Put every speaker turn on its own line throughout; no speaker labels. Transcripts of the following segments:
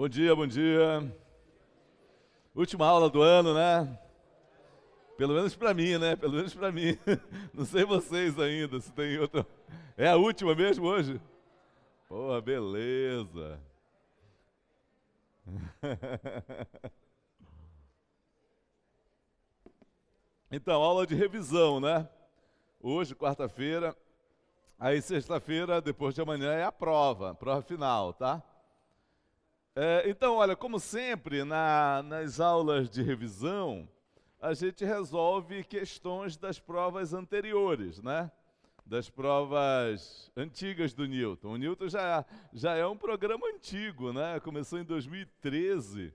Bom dia, bom dia. Última aula do ano, né? Pelo menos para mim, né? Pelo menos para mim. Não sei vocês ainda, se tem outra. É a última mesmo hoje? Porra, beleza. Então, aula de revisão, né? Hoje, quarta-feira. Aí, sexta-feira, depois de amanhã, é a prova, prova final, tá? É, então, olha, como sempre, na, nas aulas de revisão, a gente resolve questões das provas anteriores, né? das provas antigas do Newton. O Newton já, já é um programa antigo, né? Começou em 2013,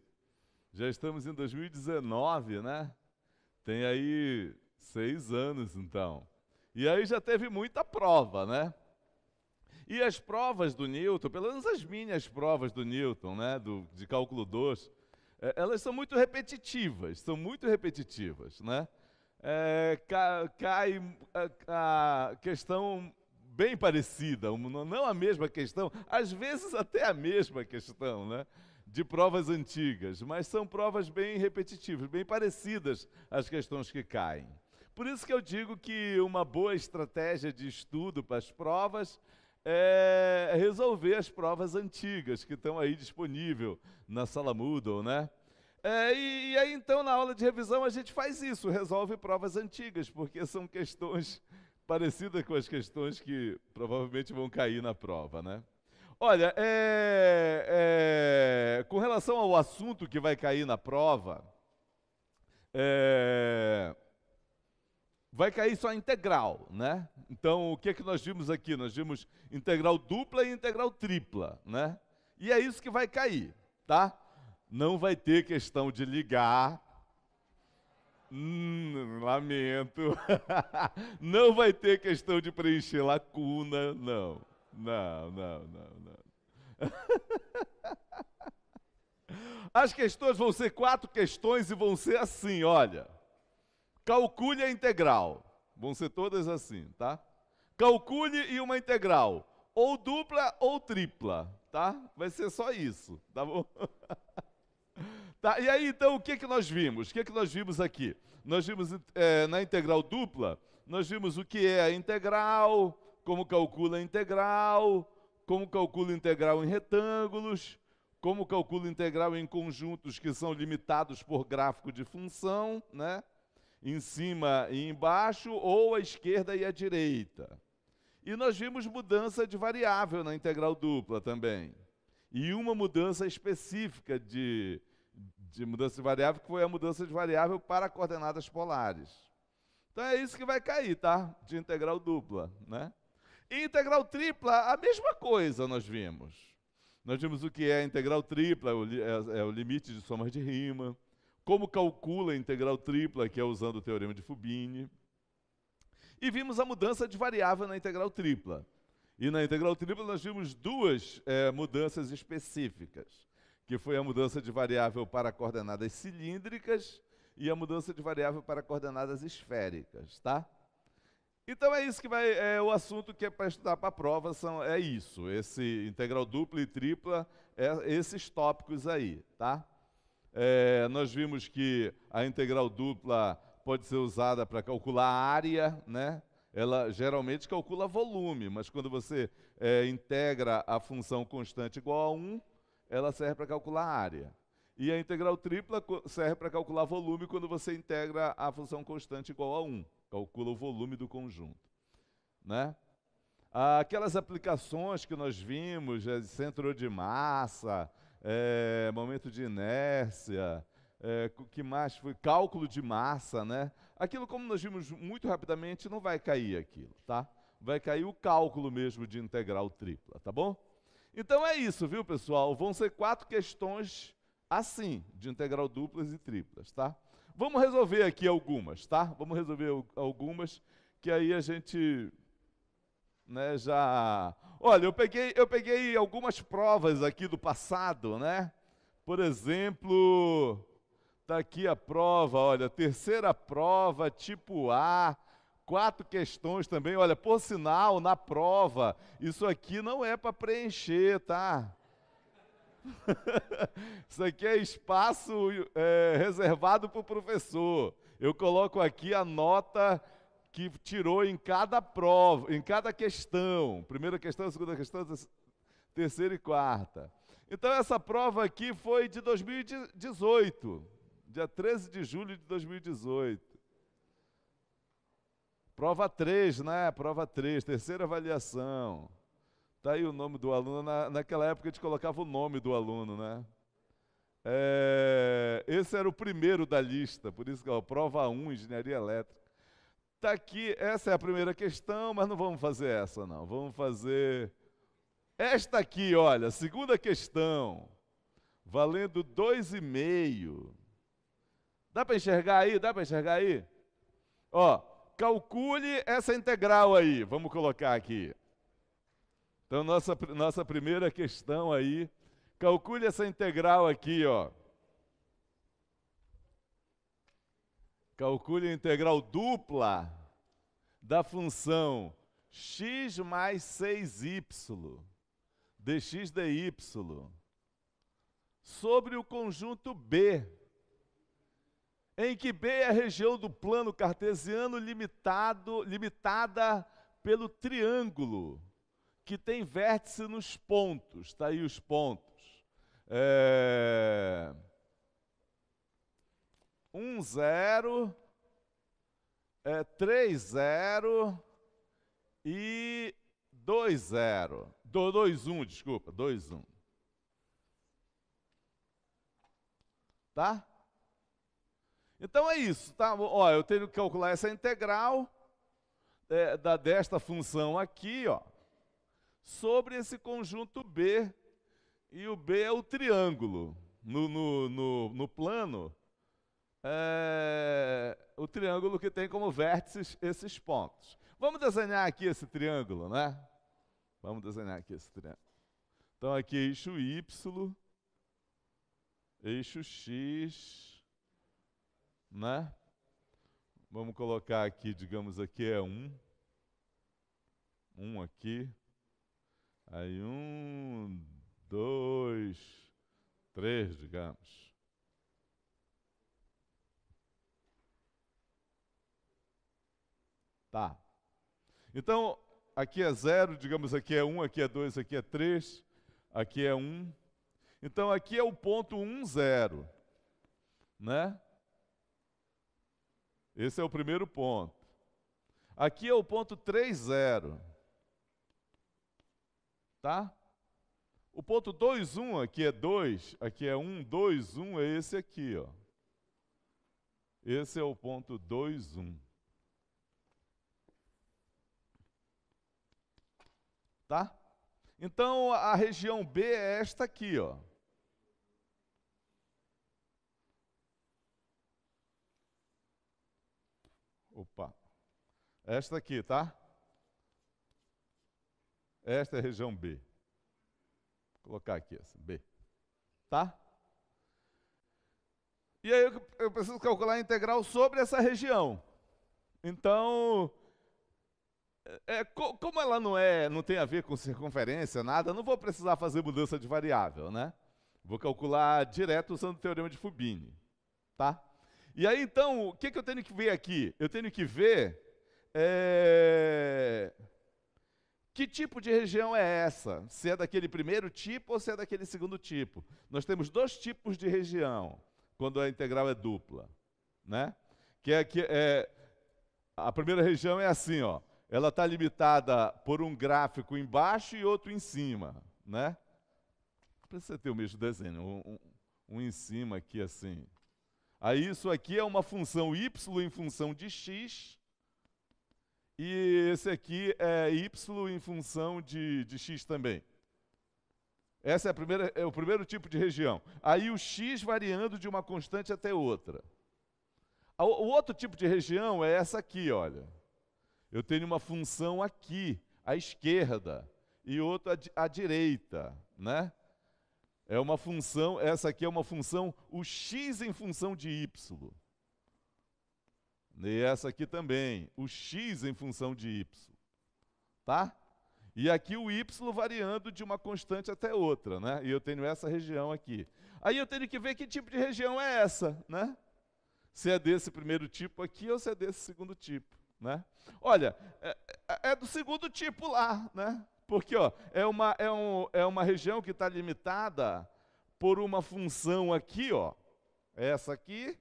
já estamos em 2019, né? Tem aí seis anos, então. E aí já teve muita prova, né? E as provas do Newton, pelo menos as minhas provas do Newton, né, do, de cálculo 2, é, elas são muito repetitivas, são muito repetitivas, né? É, cai, cai a, a, questão bem parecida, não a mesma questão, às vezes até a mesma questão, né? De provas antigas, mas são provas bem repetitivas, bem parecidas as questões que caem. Por isso que eu digo que uma boa estratégia de estudo para as provas é, resolver as provas antigas que estão aí disponível na sala Moodle, né? É, e, e, aí, então, na aula de revisão, a gente faz isso, resolve provas antigas, porque são questões parecidas com as questões que provavelmente vão cair na prova, né? Olha, é, é, com relação ao assunto que vai cair na prova, é, vai cair só integral, né? Então, o que é que nós vimos aqui? Nós vimos integral dupla e integral tripla, né? E é isso que vai cair, tá? Não vai ter questão de ligar. Hum, lamento. não vai ter questão de preencher lacuna, não. Não, não, não, não. As questões vão ser quatro questões e vão ser assim, olha. Calcule a integral. Vão ser todas assim, tá? Calcule e uma integral. Ou dupla ou tripla, tá? Vai ser só isso, tá bom? tá, e aí, então, o que, que nós vimos? O que, que nós vimos aqui? Nós vimos é, na integral dupla, nós vimos o que é a integral, como calcula a integral, como calcula a integral em retângulos, como calcula a integral em conjuntos que são limitados por gráfico de função, né? em cima e embaixo, ou à esquerda e à direita. E nós vimos mudança de variável na integral dupla também. E uma mudança específica de, de mudança de variável, que foi a mudança de variável para coordenadas polares. Então é isso que vai cair, tá? De integral dupla, né? integral tripla, a mesma coisa nós vimos. Nós vimos o que é integral tripla, é, é o limite de somas de Riemann como calcula a integral tripla, que é usando o teorema de Fubini. E vimos a mudança de variável na integral tripla. E na integral tripla nós vimos duas é, mudanças específicas, que foi a mudança de variável para coordenadas cilíndricas e a mudança de variável para coordenadas esféricas, tá? Então é isso que vai, é o assunto que é para estudar para a prova, são, é isso, esse integral dupla e tripla, é esses tópicos aí, tá? É, nós vimos que a integral dupla pode ser usada para calcular a área, né? Ela geralmente calcula volume, mas quando você é, integra a função constante igual a 1, ela serve para calcular a área. E a integral tripla serve para calcular volume quando você integra a função constante igual a 1. Calcula o volume do conjunto. Né? Aquelas aplicações que nós vimos, de é, centro de massa, é, momento de inércia, é, que mais foi cálculo de massa, né? Aquilo, como nós vimos muito rapidamente, não vai cair aquilo, tá? Vai cair o cálculo mesmo de integral tripla, tá bom? Então é isso, viu, pessoal? Vão ser quatro questões assim, de integral duplas e triplas, tá? Vamos resolver aqui algumas, tá? Vamos resolver algumas, que aí a gente né, já Olha, eu peguei, eu peguei algumas provas aqui do passado, né? Por exemplo, está aqui a prova, olha, terceira prova, tipo A, quatro questões também. Olha, por sinal, na prova, isso aqui não é para preencher, tá? isso aqui é espaço é, reservado para o professor. Eu coloco aqui a nota que tirou em cada prova, em cada questão, primeira questão, segunda questão, terceira e quarta. Então essa prova aqui foi de 2018, dia 13 de julho de 2018. Prova 3, né? Prova 3, terceira avaliação. Está aí o nome do aluno. Na, naquela época a gente colocava o nome do aluno, né? É, esse era o primeiro da lista, por isso que ó, prova 1, engenharia elétrica está aqui, essa é a primeira questão, mas não vamos fazer essa, não. Vamos fazer esta aqui, olha, segunda questão, valendo dois e meio. Dá para enxergar aí? Dá para enxergar aí? Ó, calcule essa integral aí, vamos colocar aqui. Então, nossa, nossa primeira questão aí, calcule essa integral aqui, ó. Calcule a integral dupla da função x mais 6y dx dy sobre o conjunto B, em que B é a região do plano cartesiano limitado, limitada pelo triângulo, que tem vértice nos pontos, está aí os pontos. É um zero, é, três zero e dois zero. Do, dois um, desculpa, dois um. Tá? Então é isso, tá? Ó, eu tenho que calcular essa integral é, da, desta função aqui, ó, sobre esse conjunto B, e o B é o triângulo. No, no, no, no plano, é, o triângulo que tem como vértices esses pontos. Vamos desenhar aqui esse triângulo, né? Vamos desenhar aqui esse triângulo. Então, aqui eixo Y, eixo X, né? Vamos colocar aqui, digamos, aqui é 1. 1 aqui. Aí, 1, 2, 3, digamos. Tá. Então, aqui é zero, digamos aqui é um, aqui é dois, aqui é três, aqui é um. Então, aqui é o ponto um, zero, né? Esse é o primeiro ponto. Aqui é o ponto 3, 0. Tá? O ponto 2, 1, aqui é 2, aqui é 1, 2, 1, é esse aqui, ó. Esse é o ponto 2, 1. Tá? Então a região B é esta aqui, ó. Opa. É esta aqui, tá? É esta é a região B. Vou colocar aqui essa, B. Tá? E aí eu preciso calcular a integral sobre essa região. Então, é, é, co como ela não é, não tem a ver com circunferência, nada, não vou precisar fazer mudança de variável, né? Vou calcular direto usando o teorema de Fubini, tá? E aí, então, o que, que eu tenho que ver aqui? Eu tenho que ver é, que tipo de região é essa, se é daquele primeiro tipo ou se é daquele segundo tipo. Nós temos dois tipos de região quando a integral é dupla, né? Que é, que é a primeira região é assim, ó ela está limitada por um gráfico embaixo e outro em cima, né? Precisa ter o mesmo desenho, um, um, um em cima aqui assim. Aí isso aqui é uma função y em função de x, e esse aqui é y em função de, de x também. Essa é, a primeira, é o primeiro tipo de região. Aí o x variando de uma constante até outra. O, o outro tipo de região é essa aqui, olha. Eu tenho uma função aqui, à esquerda, e outra à direita, né? É uma função, essa aqui é uma função, o x em função de y. E essa aqui também, o x em função de y. Tá? E aqui o y variando de uma constante até outra, né? E eu tenho essa região aqui. Aí eu tenho que ver que tipo de região é essa, né? Se é desse primeiro tipo aqui ou se é desse segundo tipo. Né? Olha, é, é, é do segundo tipo lá, né? porque ó, é, uma, é, um, é uma região que está limitada por uma função aqui, ó, essa aqui,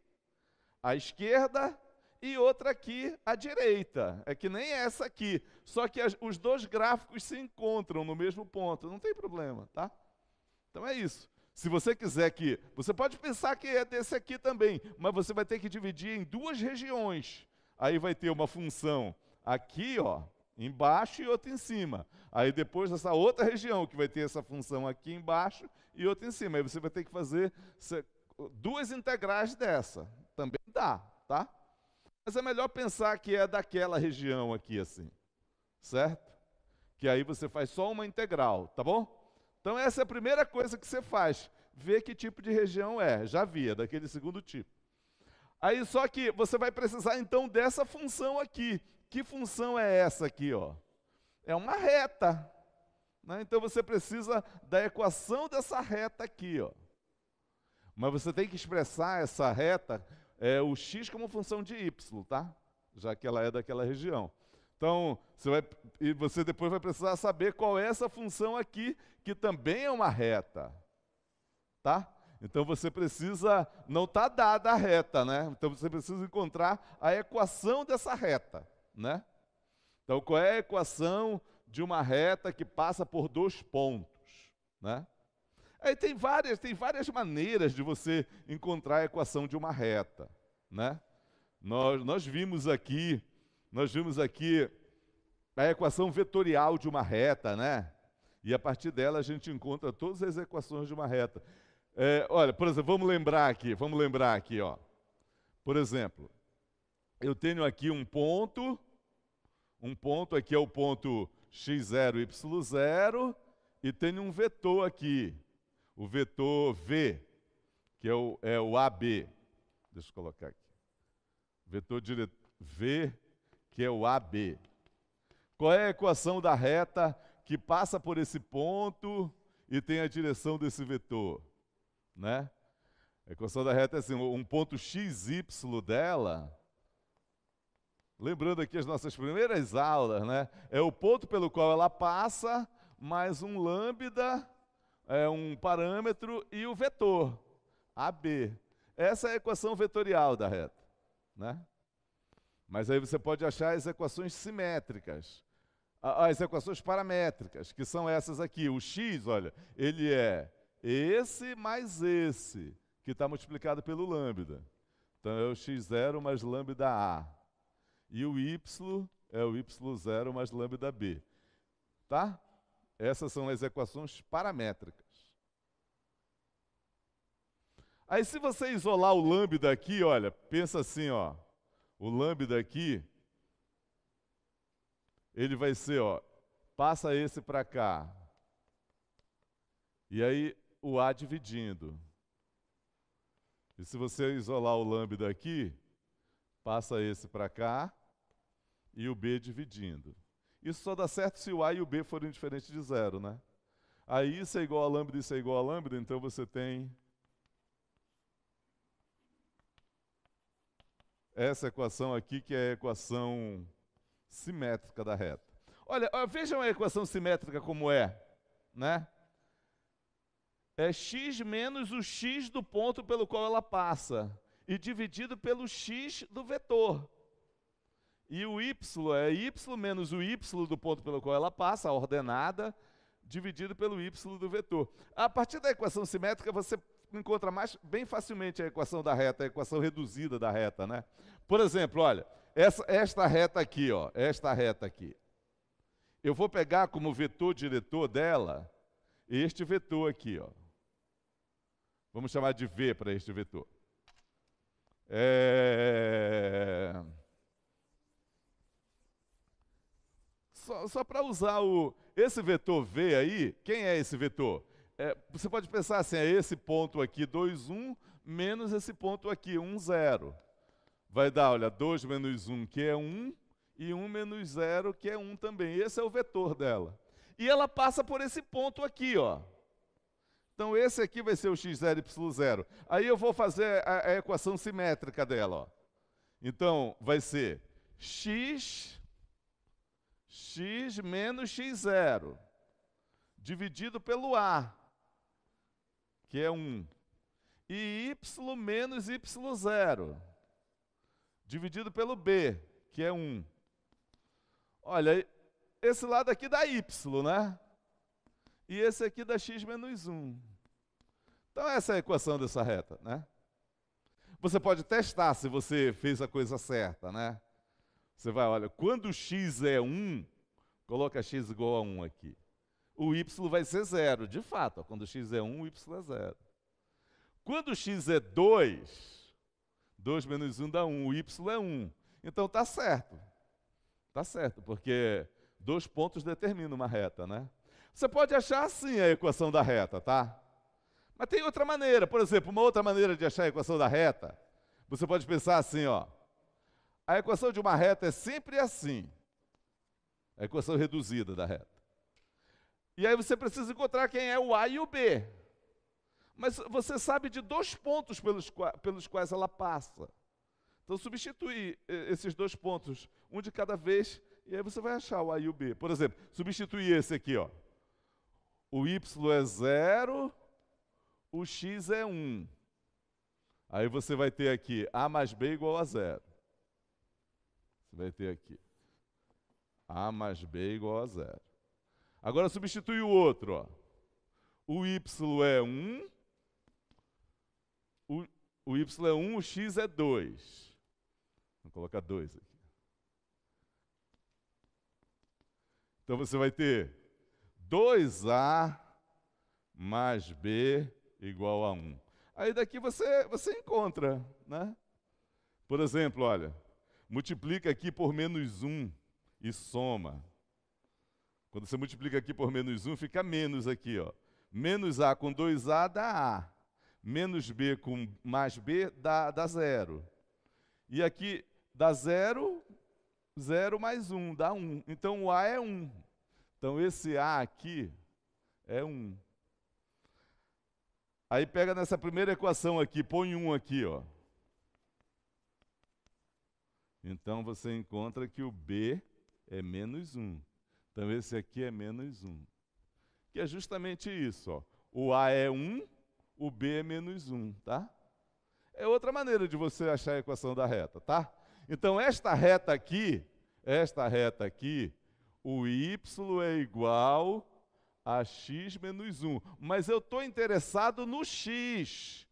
à esquerda, e outra aqui à direita. É que nem essa aqui. Só que as, os dois gráficos se encontram no mesmo ponto. Não tem problema, tá? Então é isso. Se você quiser que. Você pode pensar que é desse aqui também, mas você vai ter que dividir em duas regiões. Aí vai ter uma função aqui, ó, embaixo e outra em cima. Aí depois essa outra região que vai ter essa função aqui embaixo e outra em cima. Aí você vai ter que fazer duas integrais dessa. Também dá, tá? Mas é melhor pensar que é daquela região aqui assim. Certo? Que aí você faz só uma integral, tá bom? Então essa é a primeira coisa que você faz, ver que tipo de região é. Já via, daquele segundo tipo. Aí só que você vai precisar então dessa função aqui. Que função é essa aqui, ó? É uma reta. Né? Então você precisa da equação dessa reta aqui, ó. Mas você tem que expressar essa reta, é, o x como função de y, tá? Já que ela é daquela região. Então, você vai, e você depois vai precisar saber qual é essa função aqui, que também é uma reta. Tá? Então você precisa, não está dada a reta, né? Então você precisa encontrar a equação dessa reta, né? Então qual é a equação de uma reta que passa por dois pontos, né? Aí tem várias, tem várias maneiras de você encontrar a equação de uma reta, né? Nós, nós vimos aqui, nós vimos aqui a equação vetorial de uma reta, né? E a partir dela a gente encontra todas as equações de uma reta. É, olha, por exemplo, vamos lembrar aqui, vamos lembrar aqui, ó. Por exemplo, eu tenho aqui um ponto, um ponto aqui é o ponto x0, y0, e tenho um vetor aqui, o vetor v, que é o, é o AB. Deixa eu colocar aqui. Vetor direto v, que é o AB. Qual é a equação da reta que passa por esse ponto e tem a direção desse vetor? né? A equação da reta é assim, um ponto x, y dela, lembrando aqui as nossas primeiras aulas, né? É o ponto pelo qual ela passa, mais um lambda, é um parâmetro e o vetor, AB. Essa é a equação vetorial da reta, né? Mas aí você pode achar as equações simétricas, as equações paramétricas, que são essas aqui. O x, olha, ele é esse mais esse, que está multiplicado pelo λ. Então é o x0 mais lambda A. E o y é o y0 mais lambda B. Tá? Essas são as equações paramétricas. Aí se você isolar o lambda aqui, olha, pensa assim, ó. O lambda aqui, ele vai ser, ó, passa esse para cá. E aí o A dividindo. E se você isolar o lambda aqui, passa esse para cá e o B dividindo. Isso só dá certo se o A e o B forem diferentes de zero, né? Aí isso é igual a lambda, isso é igual a lambda, então você tem... Essa equação aqui que é a equação simétrica da reta. Olha, vejam a equação simétrica como é, né? é x menos o x do ponto pelo qual ela passa, e dividido pelo x do vetor. E o y é y menos o y do ponto pelo qual ela passa, a ordenada, dividido pelo y do vetor. A partir da equação simétrica, você encontra mais bem facilmente a equação da reta, a equação reduzida da reta, né? Por exemplo, olha, essa, esta reta aqui, ó, esta reta aqui. Eu vou pegar como vetor diretor dela este vetor aqui, ó. Vamos chamar de V para este vetor. É... Só, só para usar o. Esse vetor V aí, quem é esse vetor? É, você pode pensar assim: é esse ponto aqui, 2, 1, menos esse ponto aqui, 1, 0. Vai dar, olha, 2 menos 1, que é 1, e 1 menos 0, que é 1 também. Esse é o vetor dela. E ela passa por esse ponto aqui, ó. Então esse aqui vai ser o x0, y0. Aí eu vou fazer a, a equação simétrica dela. Ó. Então vai ser x, x menos x0, dividido pelo a, que é 1. E y menos y0, dividido pelo b, que é 1. Olha, esse lado aqui dá y, né? e esse aqui dá x menos 1. Então, essa é a equação dessa reta, né? Você pode testar se você fez a coisa certa, né? Você vai, olha, quando x é 1, coloca x igual a 1 aqui. O y vai ser zero, de fato. quando x é 1, o y é zero. Quando x é 2, 2 menos 1 dá 1, o y é 1. Então está certo. Está certo, porque dois pontos determinam uma reta, né? Você pode achar assim a equação da reta, tá? Mas tem outra maneira, por exemplo, uma outra maneira de achar a equação da reta, você pode pensar assim, ó. A equação de uma reta é sempre assim. A equação reduzida da reta. E aí você precisa encontrar quem é o A e o B. Mas você sabe de dois pontos pelos, pelos quais ela passa. Então substitui eh, esses dois pontos, um de cada vez, e aí você vai achar o A e o B. Por exemplo, substituir esse aqui, ó o y é zero, o x é 1. Aí você vai ter aqui a mais b igual a zero. Você vai ter aqui a mais b igual a zero. Agora substitui o outro. Ó. O y é 1, o, o y é 1, o x é 2. Vou colocar 2 aqui. Então você vai ter 2A mais B igual a 1. Aí daqui você, você encontra, né? Por exemplo, olha, multiplica aqui por menos 1 e soma. Quando você multiplica aqui por menos 1, fica menos aqui, ó. Menos A com 2A dá A. Menos B com mais B dá, dá zero. E aqui dá zero, zero mais 1, dá 1. Então o A é 1. Então esse A aqui é 1. Aí pega nessa primeira equação aqui, põe 1 aqui, ó. Então você encontra que o B é menos 1. Então esse aqui é menos 1. Que é justamente isso, ó. O A é 1, o B é menos 1, tá? É outra maneira de você achar a equação da reta, tá? Então esta reta aqui, esta reta aqui, o y é igual a x menos 1. Mas eu estou interessado no x.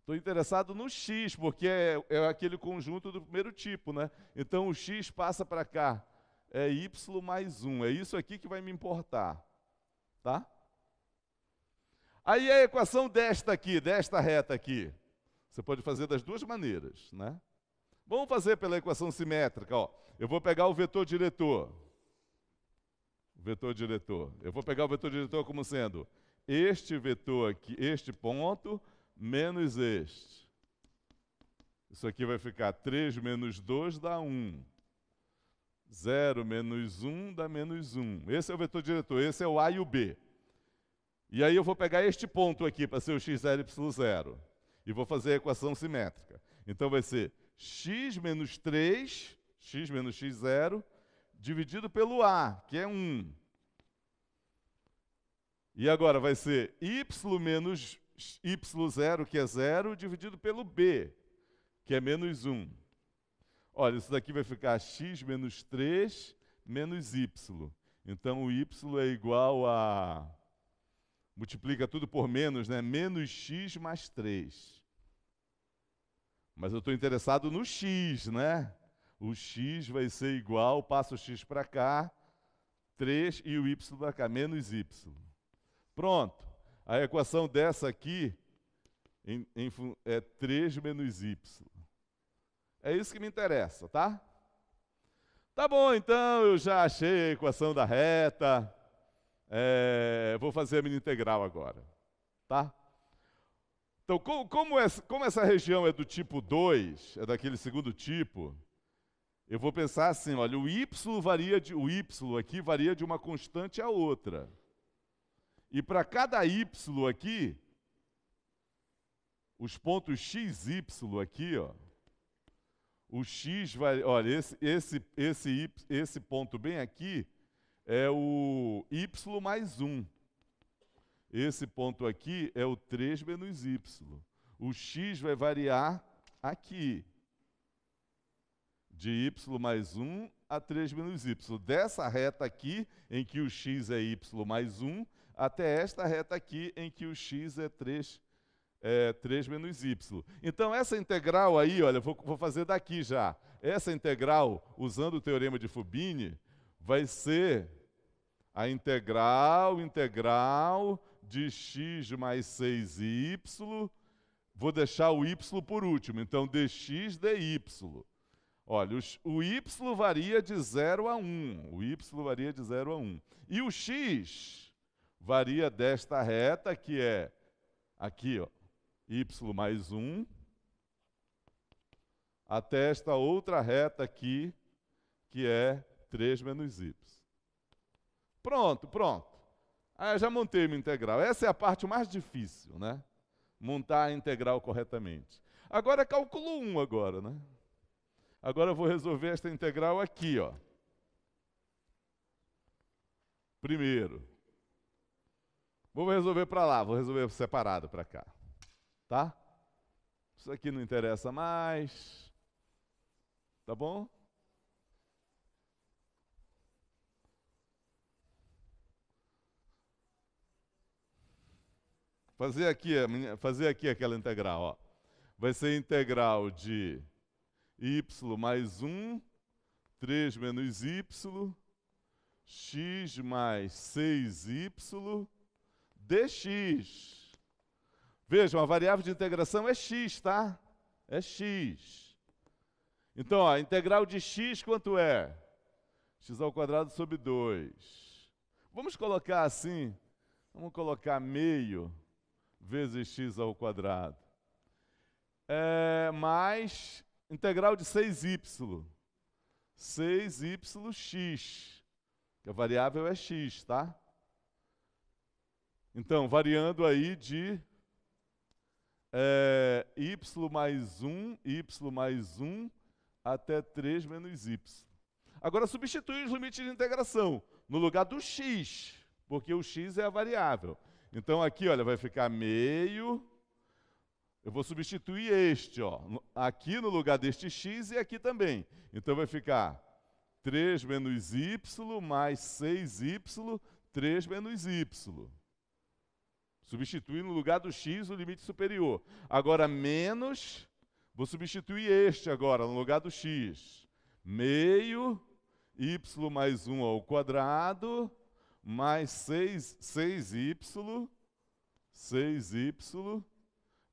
Estou interessado no x, porque é, é, aquele conjunto do primeiro tipo, né? Então o x passa para cá. É y mais 1. É isso aqui que vai me importar. Tá? Aí a equação desta aqui, desta reta aqui. Você pode fazer das duas maneiras, né? Vamos fazer pela equação simétrica, ó. Eu vou pegar o vetor diretor vetor diretor. Eu vou pegar o vetor diretor como sendo este vetor aqui, este ponto, menos este. Isso aqui vai ficar 3 menos 2 dá 1. 0 menos 1 dá menos 1. Esse é o vetor diretor, esse é o A e o B. E aí eu vou pegar este ponto aqui para ser o x0, y0. E vou fazer a equação simétrica. Então vai ser x menos 3, x menos x0, dividido pelo A, que é 1. E agora vai ser y menos y0, que é 0, dividido pelo b, que é menos 1. Olha, isso daqui vai ficar x menos 3 menos y. Então, o y é igual a... Multiplica tudo por menos, né? Menos x mais 3. Mas eu estou interessado no x, né? o x vai ser igual, passa o x para cá, 3 e o y para cá, menos y. Pronto. A equação dessa aqui em, em, é 3 menos y. É isso que me interessa, tá? Tá bom, então eu já achei a equação da reta. É, vou fazer a minha integral agora, tá? Então, como, como, essa, como essa região é do tipo 2, é daquele segundo tipo, eu vou pensar assim, olha, o y varia de o y aqui varia de uma constante a outra. E para cada y aqui, os pontos x, y aqui, ó, o x vai, olha, esse esse esse y, esse ponto bem aqui é o y mais 1. Esse ponto aqui é o 3 menos y. O x vai variar aqui de y mais 1 a 3 menos y. Dessa reta aqui, em que o x é y mais 1, até esta reta aqui, em que o x é 3, é 3 menos y. Então, essa integral aí, olha, vou, vou fazer daqui já. Essa integral, usando o teorema de Fubini, vai ser a integral, integral de x mais 6y, vou deixar o y por último, então dx dy Olha, o Y varia de 0 a 1. O Y varia de 0 a 1. E o X varia desta reta, que é aqui, ó, Y mais 1, até esta outra reta aqui, que é 3 menos Y. Pronto, pronto. Ah, já montei minha integral. Essa é a parte mais difícil, né? Montar a integral corretamente. Agora calculo 1 agora, né? Agora eu vou resolver esta integral aqui, ó. Primeiro. Vou resolver para lá, vou resolver separado para cá. Tá? Isso aqui não interessa mais. Tá bom? Fazer aqui, fazer aqui aquela integral, ó. Vai ser integral de y mais 1, 3 menos y, x mais 6y, dx. Vejam, a variável de integração é x, tá? É x. Então, ó, a integral de x quanto é? x ao quadrado sobre 2. Vamos colocar assim, vamos colocar meio vezes x ao quadrado. É, mais Integral de 6y. 6yx, que a variável é x, tá? Então, variando aí de é, y mais 1, y mais 1, até 3 menos y. Agora, substitui os limites de integração no lugar do x, porque o x é a variável. Então, aqui, olha, vai ficar meio eu vou substituir este, ó, aqui no lugar deste x e aqui também. Então vai ficar 3 menos y mais 6y, 3 menos y. Substituir no lugar do x o limite superior. Agora menos, vou substituir este agora no lugar do x. Meio, y mais 1 ao quadrado, mais 6, 6y, 6y,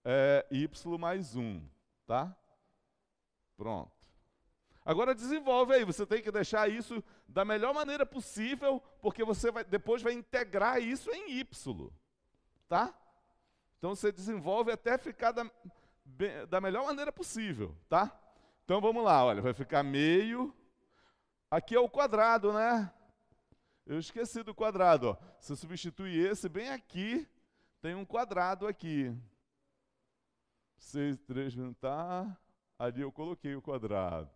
é, y mais 1, tá? Pronto. Agora desenvolve aí, você tem que deixar isso da melhor maneira possível, porque você vai, depois vai integrar isso em y, tá? Então você desenvolve até ficar da, da melhor maneira possível, tá? Então vamos lá, olha, vai ficar meio, aqui é o quadrado, né? Eu esqueci do quadrado, ó. Você substitui esse bem aqui, tem um quadrado aqui, 6, 3, tá. Ali eu coloquei o quadrado.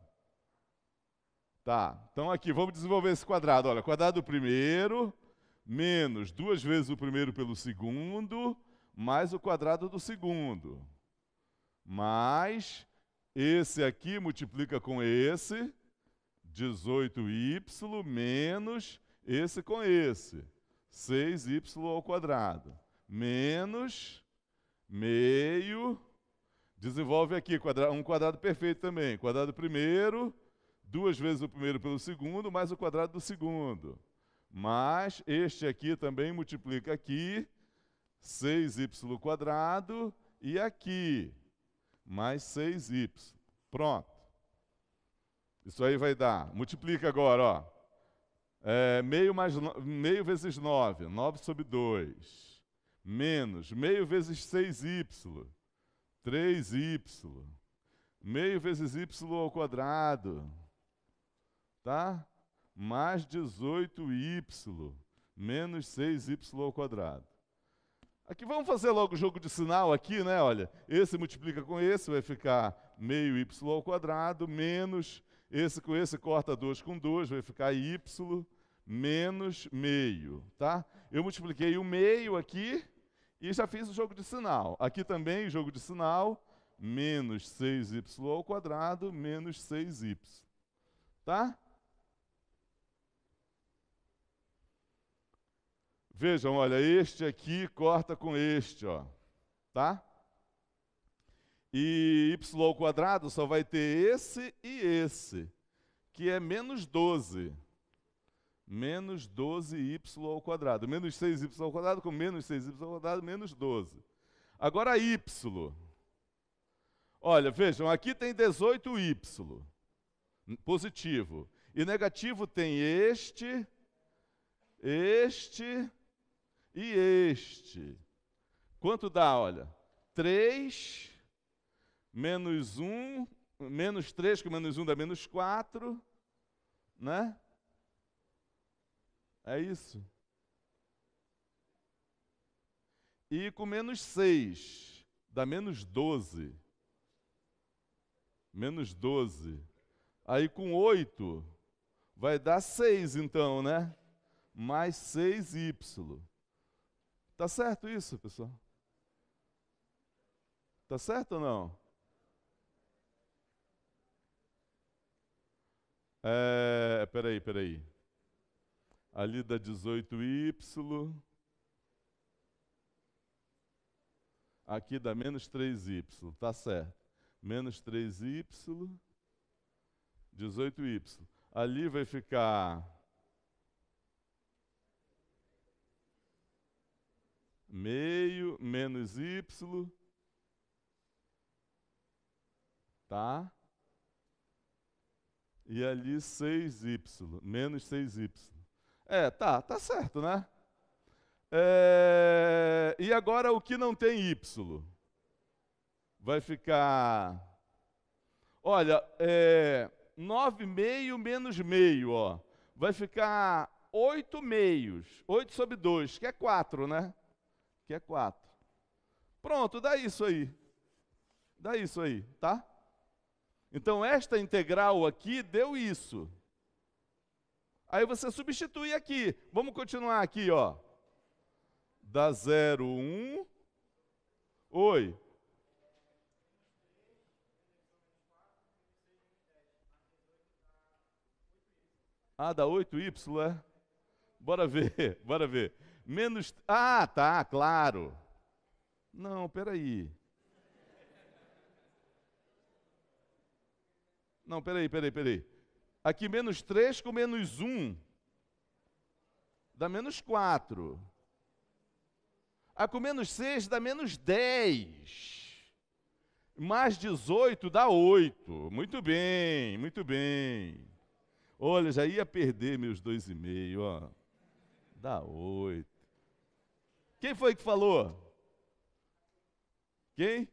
Tá, então aqui, vamos desenvolver esse quadrado. Olha, quadrado primeiro, menos duas vezes o primeiro pelo segundo, mais o quadrado do segundo. Mais esse aqui multiplica com esse, 18y menos esse com esse, 6y ao quadrado, menos meio Desenvolve aqui um quadrado perfeito também. Quadrado primeiro, duas vezes o primeiro pelo segundo, mais o quadrado do segundo. Mais este aqui também multiplica aqui, 6y quadrado, e aqui, mais 6y. Pronto. Isso aí vai dar. Multiplica agora, ó. É, meio, mais, meio vezes 9, 9 sobre 2. Menos meio vezes 6y. 3y. Meio vezes y ao quadrado. Tá? Mais 18y. Menos 6y ao quadrado. Aqui vamos fazer logo o jogo de sinal aqui, né? Olha, esse multiplica com esse, vai ficar meio y ao quadrado, menos esse com esse corta 2 com 2, vai ficar y menos meio, tá? Eu multipliquei o meio aqui e já fiz o jogo de sinal. Aqui também, jogo de sinal, menos 6y ao quadrado menos 6y. Tá? Vejam, olha, este aqui corta com este, ó. Tá? E y ao quadrado só vai ter esse e esse, que é menos 12 menos 12y ao quadrado. Menos 6y ao quadrado com menos 6y ao quadrado, menos 12. Agora y. Olha, vejam, aqui tem 18y, positivo. E negativo tem este, este e este. Quanto dá, olha? 3 menos 1, menos 3 com menos 1 dá menos 4, né? É isso? E com menos 6, dá menos 12. Menos 12. Aí com 8, vai dar 6 então, né? Mais 6y. Tá certo isso, pessoal? Tá certo ou não? É, peraí, peraí ali da 18Y, aqui dá menos 3Y, tá certo. Menos 3Y, 18Y. Ali vai ficar meio menos Y, tá? E ali 6Y, menos 6Y. É, tá, tá certo, né? É, e agora o que não tem Y? Vai ficar. Olha, é, meio menos meio, ó. Vai ficar 8 meios. 8 sobre 2, que é 4, né? Que é 4. Pronto, dá isso aí. Dá isso aí, tá? Então, esta integral aqui deu isso. Aí você substitui aqui. Vamos continuar aqui, ó. Dá 0, 1. Oi. Ah, dá 8y, é? Bora ver, bora ver. Menos. Ah, tá, claro. Não, peraí. Não, peraí, peraí, peraí. Aqui menos 3 com menos 1. Dá menos 4. A ah, com menos 6 dá menos 10. Mais 18 dá 8. Muito bem, muito bem. Olha, já ia perder meus 2,5, ó. Dá 8. Quem foi que falou? Quem?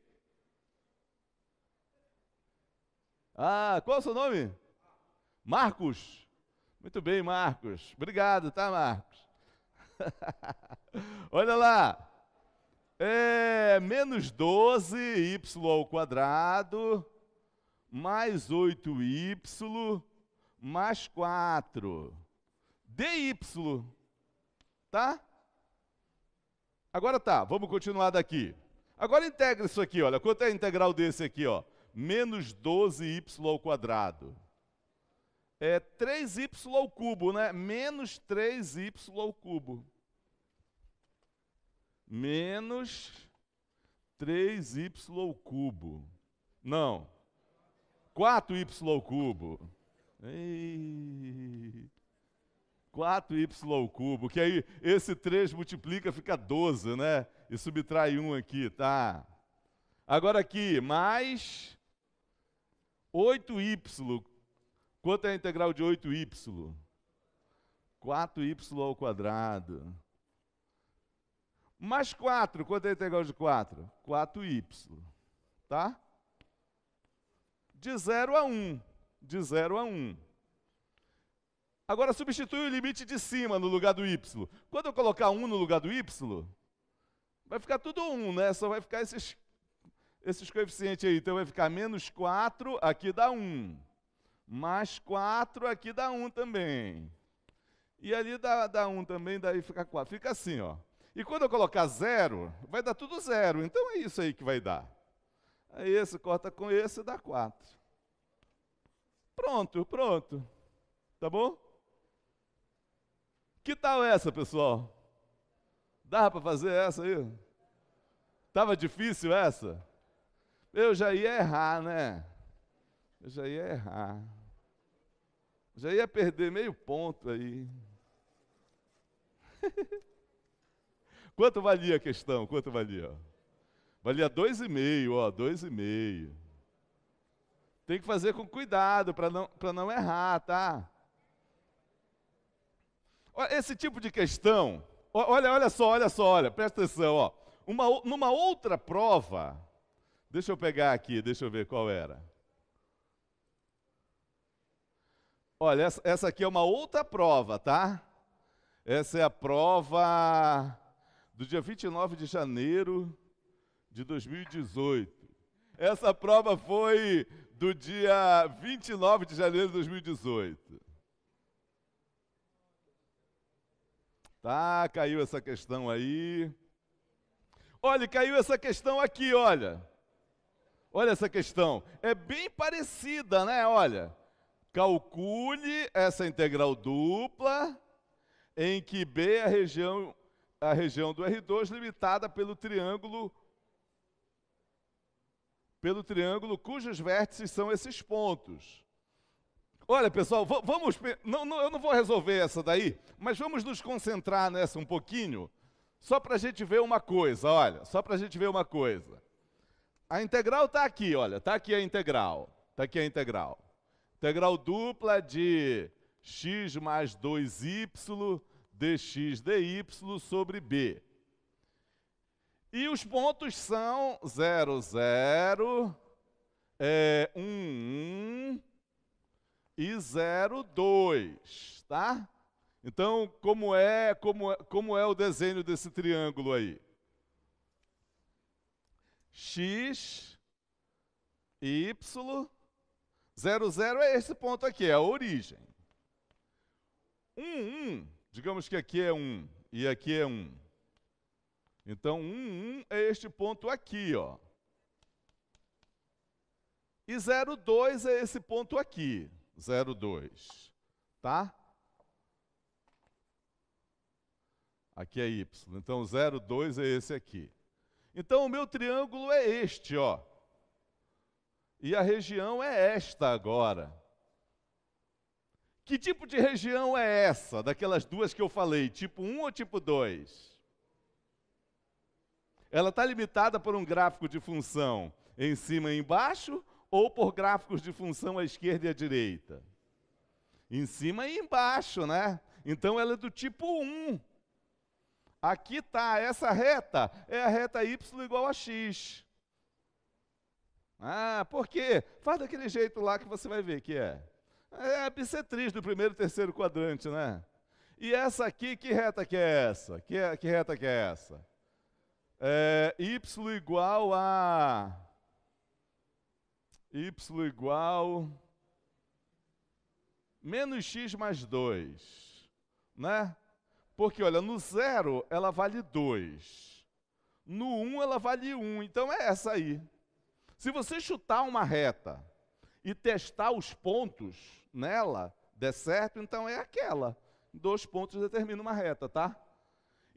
Ah, qual é o seu nome? Marcos. Muito bem, Marcos. Obrigado, tá, Marcos? Olha lá. É, menos 12y ao quadrado, mais 8y, mais 4. dy, tá? Agora tá, vamos continuar daqui. Agora integra isso aqui, olha. Quanto é a integral desse aqui, ó? Menos 12y ao quadrado é 3y ao cubo, né? Menos 3y ao cubo. Menos 3y ao cubo. Não. 4y ao cubo. Ei. 4y ao cubo, que aí esse 3 multiplica, fica 12, né? E subtrai 1 aqui, tá? Agora aqui, mais 8y Quanto é a integral de 8y? 4y ao quadrado. Mais 4, quanto é a integral de 4? 4y, tá? De 0 a 1, de 0 a 1. Agora substitui o limite de cima no lugar do y. Quando eu colocar 1 no lugar do y, vai ficar tudo 1, né? Só vai ficar esses, esses coeficientes aí. Então vai ficar menos 4, aqui dá 1. Mais 4 aqui dá 1 um também. E ali dá, dá 1 um também, daí fica 4. Fica assim, ó. E quando eu colocar zero, vai dar tudo zero. Então é isso aí que vai dar. Aí é esse corta com esse dá 4. Pronto, pronto. Tá bom? Que tal essa, pessoal? Dá para fazer essa aí? Tava difícil essa? Eu já ia errar, né? Eu já ia errar. Já ia perder meio ponto aí. Quanto valia a questão? Quanto valia? Valia dois e meio, ó, dois e meio. Tem que fazer com cuidado para não, não errar, tá? Esse tipo de questão, olha, olha só, olha só, olha, presta atenção, ó. Uma, numa outra prova, deixa eu pegar aqui, deixa eu ver qual era. Olha, essa, aqui é uma outra prova, tá? Essa é a prova do dia 29 de janeiro de 2018. Essa prova foi do dia 29 de janeiro de 2018. Tá, caiu essa questão aí. Olha, caiu essa questão aqui, olha. Olha essa questão. É bem parecida, né? Olha. Calcule essa integral dupla em que B é a região, a região do R2 limitada pelo triângulo pelo triângulo cujos vértices são esses pontos. Olha, pessoal, vamos. Não, não, eu não vou resolver essa daí, mas vamos nos concentrar nessa um pouquinho, só para a gente ver uma coisa, olha, só para a gente ver uma coisa. A integral está aqui, olha, está aqui a integral, está aqui a integral. Integral dupla de x mais 2y dx dy sobre b. E os pontos são 0, 0, 1, 1 e 0, 2, tá? Então, como é, como é, como é o desenho desse triângulo aí? X, Y, 0, 0 é esse ponto aqui, é a origem. 1, 1, digamos que aqui é 1 e aqui é 1. Então, 1, 1 é este ponto aqui, ó. E 0, 2 é esse ponto aqui, 0, 2, tá? Aqui é y, então 0, 2 é esse aqui. Então, o meu triângulo é este, ó. E a região é esta agora. Que tipo de região é essa, daquelas duas que eu falei, tipo 1 ou tipo 2? Ela está limitada por um gráfico de função em cima e embaixo ou por gráficos de função à esquerda e à direita? Em cima e embaixo, né? Então ela é do tipo 1. Aqui está, essa reta é a reta y igual a x. Ah, por quê? Faz daquele jeito lá que você vai ver que é. É a bissetriz do primeiro e terceiro quadrante, né? E essa aqui, que reta que é essa? Que, é, que reta que é essa? É y igual a... y igual... Menos x mais 2, né? Porque, olha, no zero ela vale 2. No 1 um, ela vale 1, um, então é essa aí. Se você chutar uma reta e testar os pontos nela, der certo, então é aquela. Dois pontos determina uma reta, tá?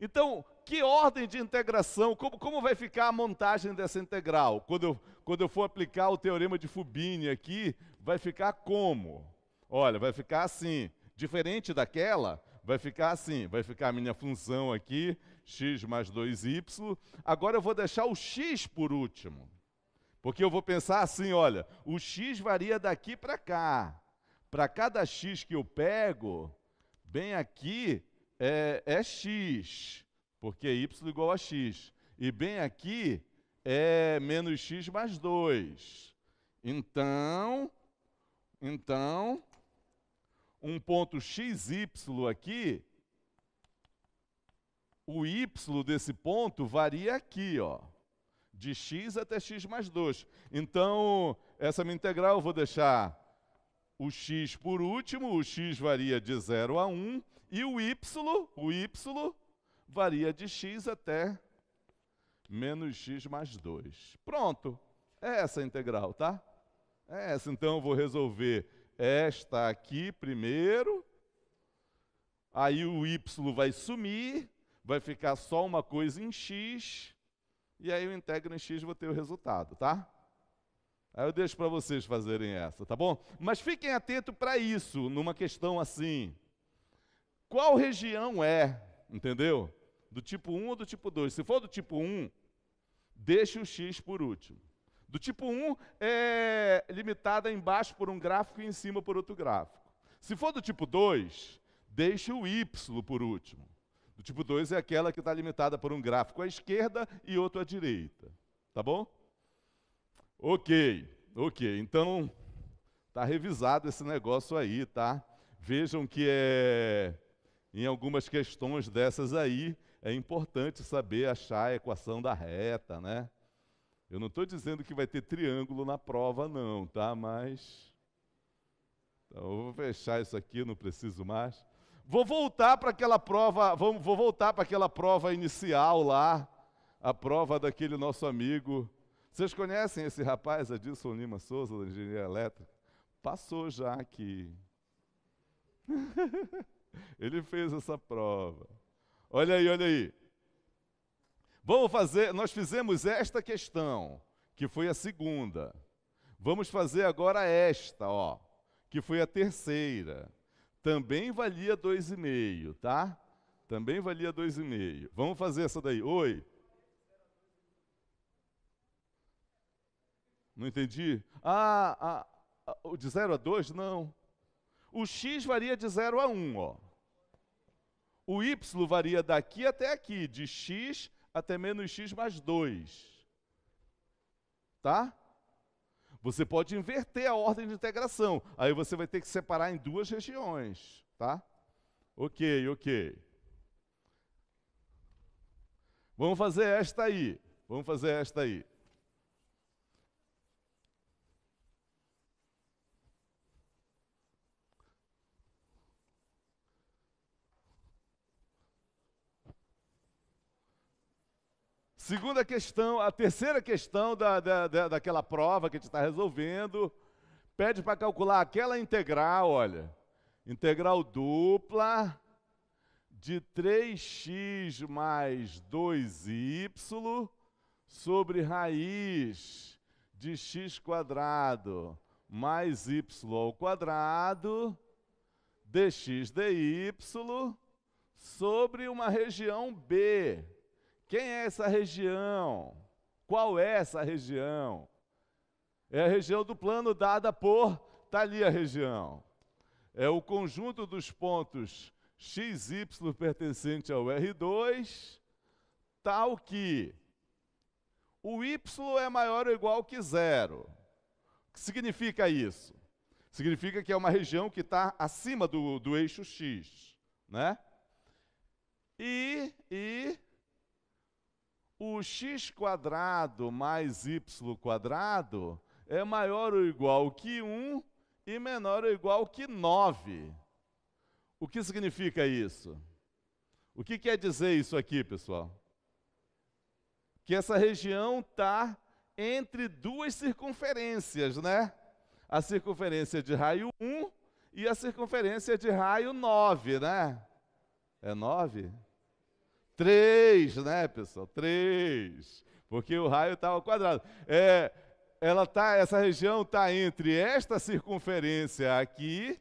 Então, que ordem de integração, como, como vai ficar a montagem dessa integral? Quando eu, quando eu for aplicar o teorema de Fubini aqui, vai ficar como? Olha, vai ficar assim, diferente daquela, vai ficar assim, vai ficar a minha função aqui, x mais 2y. Agora eu vou deixar o x por último. Porque eu vou pensar assim, olha, o x varia daqui para cá. Para cada x que eu pego, bem aqui é, é x, porque y igual a x. E bem aqui é menos x mais 2. Então, então, um ponto xy aqui, o y desse ponto varia aqui, ó de x até x mais 2. Então, essa minha integral eu vou deixar o x por último, o x varia de 0 a 1, e o y, o y varia de x até menos x mais 2. Pronto, é essa a integral, tá? É essa, então eu vou resolver esta aqui primeiro, aí o y vai sumir, vai ficar só uma coisa em x, e aí eu integro em x e vou ter o resultado, tá? Aí eu deixo para vocês fazerem essa, tá bom? Mas fiquem atentos para isso, numa questão assim. Qual região é, entendeu? Do tipo 1 ou do tipo 2? Se for do tipo 1, deixe o x por último. Do tipo 1, é limitada embaixo por um gráfico e em cima por outro gráfico. Se for do tipo 2, deixe o y por último. Do tipo 2 é aquela que está limitada por um gráfico à esquerda e outro à direita. Tá bom? Ok, ok. Então, está revisado esse negócio aí, tá? Vejam que é, em algumas questões dessas aí, é importante saber achar a equação da reta, né? Eu não estou dizendo que vai ter triângulo na prova, não, tá? Mas. Então, eu vou fechar isso aqui, não preciso mais. Vou voltar para aquela prova, vou, vou voltar para aquela prova inicial lá, a prova daquele nosso amigo. Vocês conhecem esse rapaz, Adilson Lima Souza, da engenharia elétrica? Passou já aqui. Ele fez essa prova. Olha aí, olha aí. Vamos fazer, nós fizemos esta questão, que foi a segunda. Vamos fazer agora esta, ó, que foi a terceira também valia 2,5, tá? Também valia 2,5. Vamos fazer essa daí. Oi. Não entendi? Ah, ah, ah de 0 a 2? Não. O x varia de 0 a 1, ó. O y varia daqui até aqui, de x até menos x mais 2. Tá? Você pode inverter a ordem de integração. Aí você vai ter que separar em duas regiões, tá? Ok, ok. Vamos fazer esta aí. Vamos fazer esta aí. Segunda questão, a terceira questão da, da, da daquela prova que a gente está resolvendo, pede para calcular aquela integral, olha, integral dupla de 3x mais 2y sobre raiz de x quadrado mais y ao quadrado dx dy sobre uma região B quem é essa região? Qual é essa região? É a região do plano dada por, está ali a região. É o conjunto dos pontos XY pertencente ao R2, tal que o Y é maior ou igual que zero. O que significa isso? Significa que é uma região que está acima do, do eixo X, né? E, e o x quadrado mais y quadrado é maior ou igual que 1 e menor ou igual que 9. O que significa isso? O que quer dizer isso aqui, pessoal? Que essa região está entre duas circunferências, né? A circunferência de raio 1 e a circunferência de raio 9, né? É 9? Três, né, pessoal? Três. Porque o raio está ao quadrado. É, ela tá, essa região está entre esta circunferência aqui,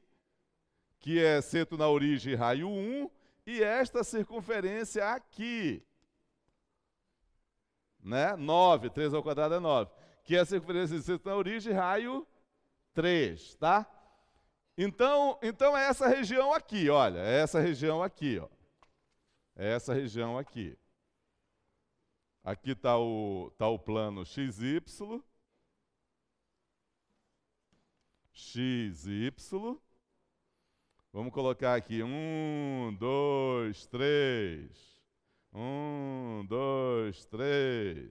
que é centro na origem raio 1, e esta circunferência aqui. Né? 9, 3 ao quadrado é 9. Que é a circunferência de centro na origem raio 3, tá? Então, então é essa região aqui, olha, é essa região aqui, ó. É essa região aqui. Aqui está o, tá o plano XY, XY. Vamos colocar aqui, um, dois, três. Um, dois, três.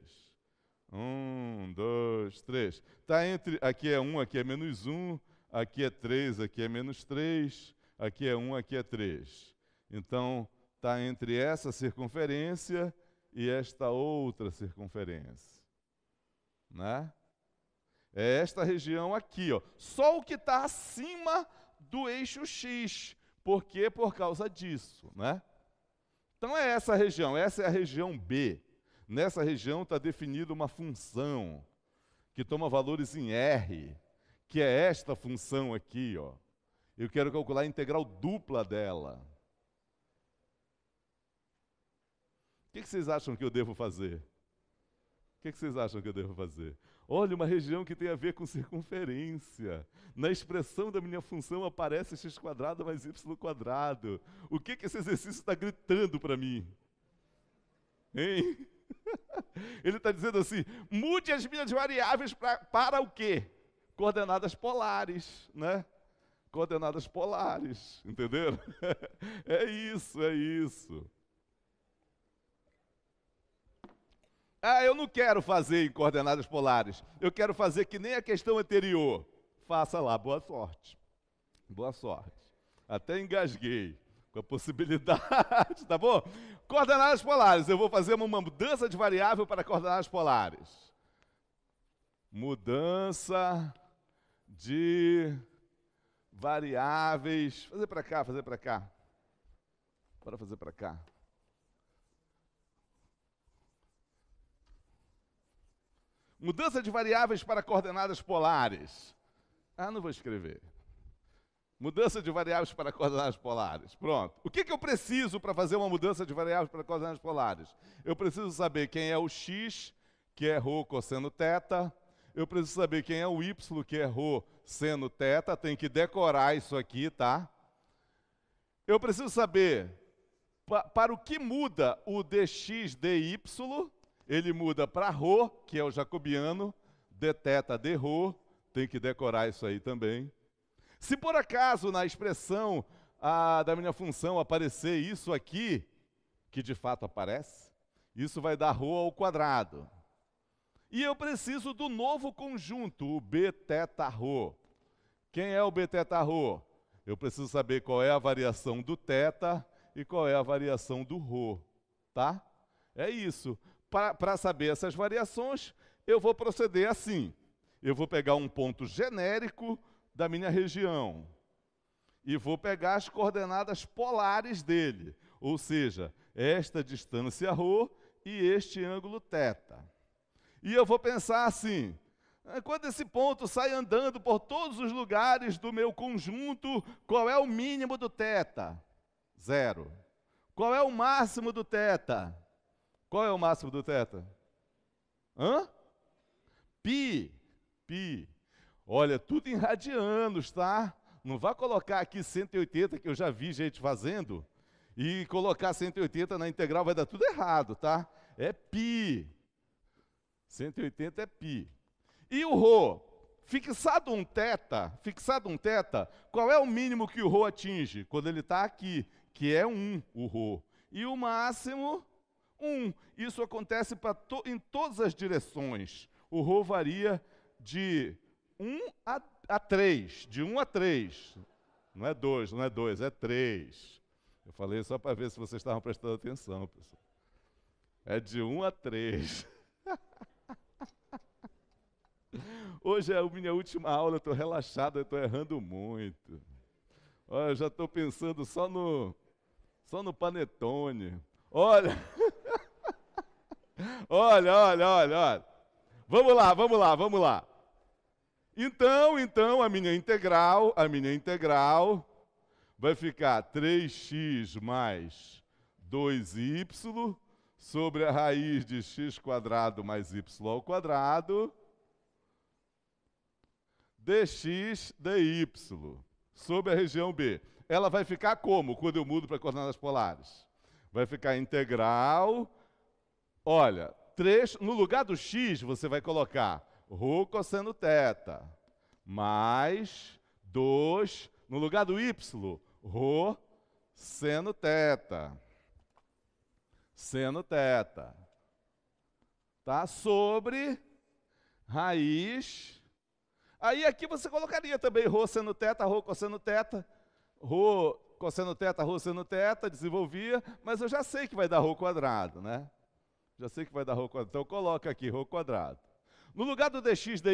Um, dois, três. Tá entre, aqui é um, aqui é menos um, aqui é três, aqui é menos três, aqui é um, aqui é três. Então, está entre essa circunferência e esta outra circunferência. Né? É esta região aqui, ó. só o que está acima do eixo X. Por quê? Por causa disso. Né? Então é essa região, essa é a região B. Nessa região está definida uma função que toma valores em R, que é esta função aqui. Ó. Eu quero calcular a integral dupla dela. que, que vocês acham que eu devo fazer? O que, que, vocês acham que eu devo fazer? Olha, uma região que tem a ver com circunferência. Na expressão da minha função aparece x quadrado mais y quadrado. O que, que esse exercício está gritando para mim? Hein? Ele está dizendo assim: mude as minhas variáveis pra, para o quê? Coordenadas polares, né? Coordenadas polares, entenderam? é isso, é isso. Ah, eu não quero fazer em coordenadas polares. Eu quero fazer que nem a questão anterior. Faça lá, boa sorte. Boa sorte. Até engasguei com a possibilidade, tá bom? Coordenadas polares. Eu vou fazer uma mudança de variável para coordenadas polares. Mudança de variáveis. Fazer para cá, fazer para cá. Bora fazer para cá. Mudança de variáveis para coordenadas polares. Ah, não vou escrever. Mudança de variáveis para coordenadas polares. Pronto. O que, que eu preciso para fazer uma mudança de variáveis para coordenadas polares? Eu preciso saber quem é o x, que é ρ cosseno θ. Eu preciso saber quem é o y, que é ρ seno θ. Tem que decorar isso aqui, tá? Eu preciso saber pa para o que muda o dx, dy ele muda para Rô, que é o jacobiano, deteta de Rô, tem que decorar isso aí também. Se por acaso na expressão a, da minha função aparecer isso aqui, que de fato aparece, isso vai dar Rô ao quadrado. E eu preciso do novo conjunto, o beta-rho. Quem é o beta-rho? Eu preciso saber qual é a variação do teta e qual é a variação do rho, tá? É isso. Para saber essas variações, eu vou proceder assim. Eu vou pegar um ponto genérico da minha região e vou pegar as coordenadas polares dele, ou seja, esta distância ρ e este ângulo θ. E eu vou pensar assim: ah, quando esse ponto sai andando por todos os lugares do meu conjunto, qual é o mínimo do θ? Zero. Qual é o máximo do θ? Qual é o máximo do teta? Hã? Pi. Pi. Olha, tudo em radianos, tá? Não vá colocar aqui 180, que eu já vi gente fazendo, e colocar 180 na integral vai dar tudo errado, tá? É pi. 180 é pi. E o Rho? Fixado um teta, fixado um teta, qual é o mínimo que o Rho atinge? Quando ele está aqui, que é 1, o Rho. E o máximo um, isso acontece to, em todas as direções. O Rho varia de 1 a, a 3, de 1 a 3. Não é 2, não é 2, é 3. Eu falei só para ver se vocês estavam prestando atenção, pessoal. É de 1 a 3. Hoje é a minha última aula, estou relaxado, estou errando muito. Olha, eu já estou pensando só no, só no panetone. Olha. Olha, olha, olha, olha. Vamos lá, vamos lá, vamos lá. Então, então, a minha integral, a minha integral vai ficar 3x mais 2y sobre a raiz de x quadrado mais y ao quadrado dx dy sobre a região B. Ela vai ficar como quando eu mudo para coordenadas polares? Vai ficar integral Olha, 3, no lugar do x, você vai colocar ρ cosseno teta, mais 2, no lugar do y, ρ seno teta Seno teta, Tá? Sobre raiz. Aí aqui você colocaria também ρ seno teta, ρ cosseno teta, ρ cosseno teta, ρ seno teta, desenvolvia, mas eu já sei que vai dar ρ quadrado, né? Já sei que vai dar Rho quadrado. Então coloca aqui Rho quadrado. No lugar do dx dy,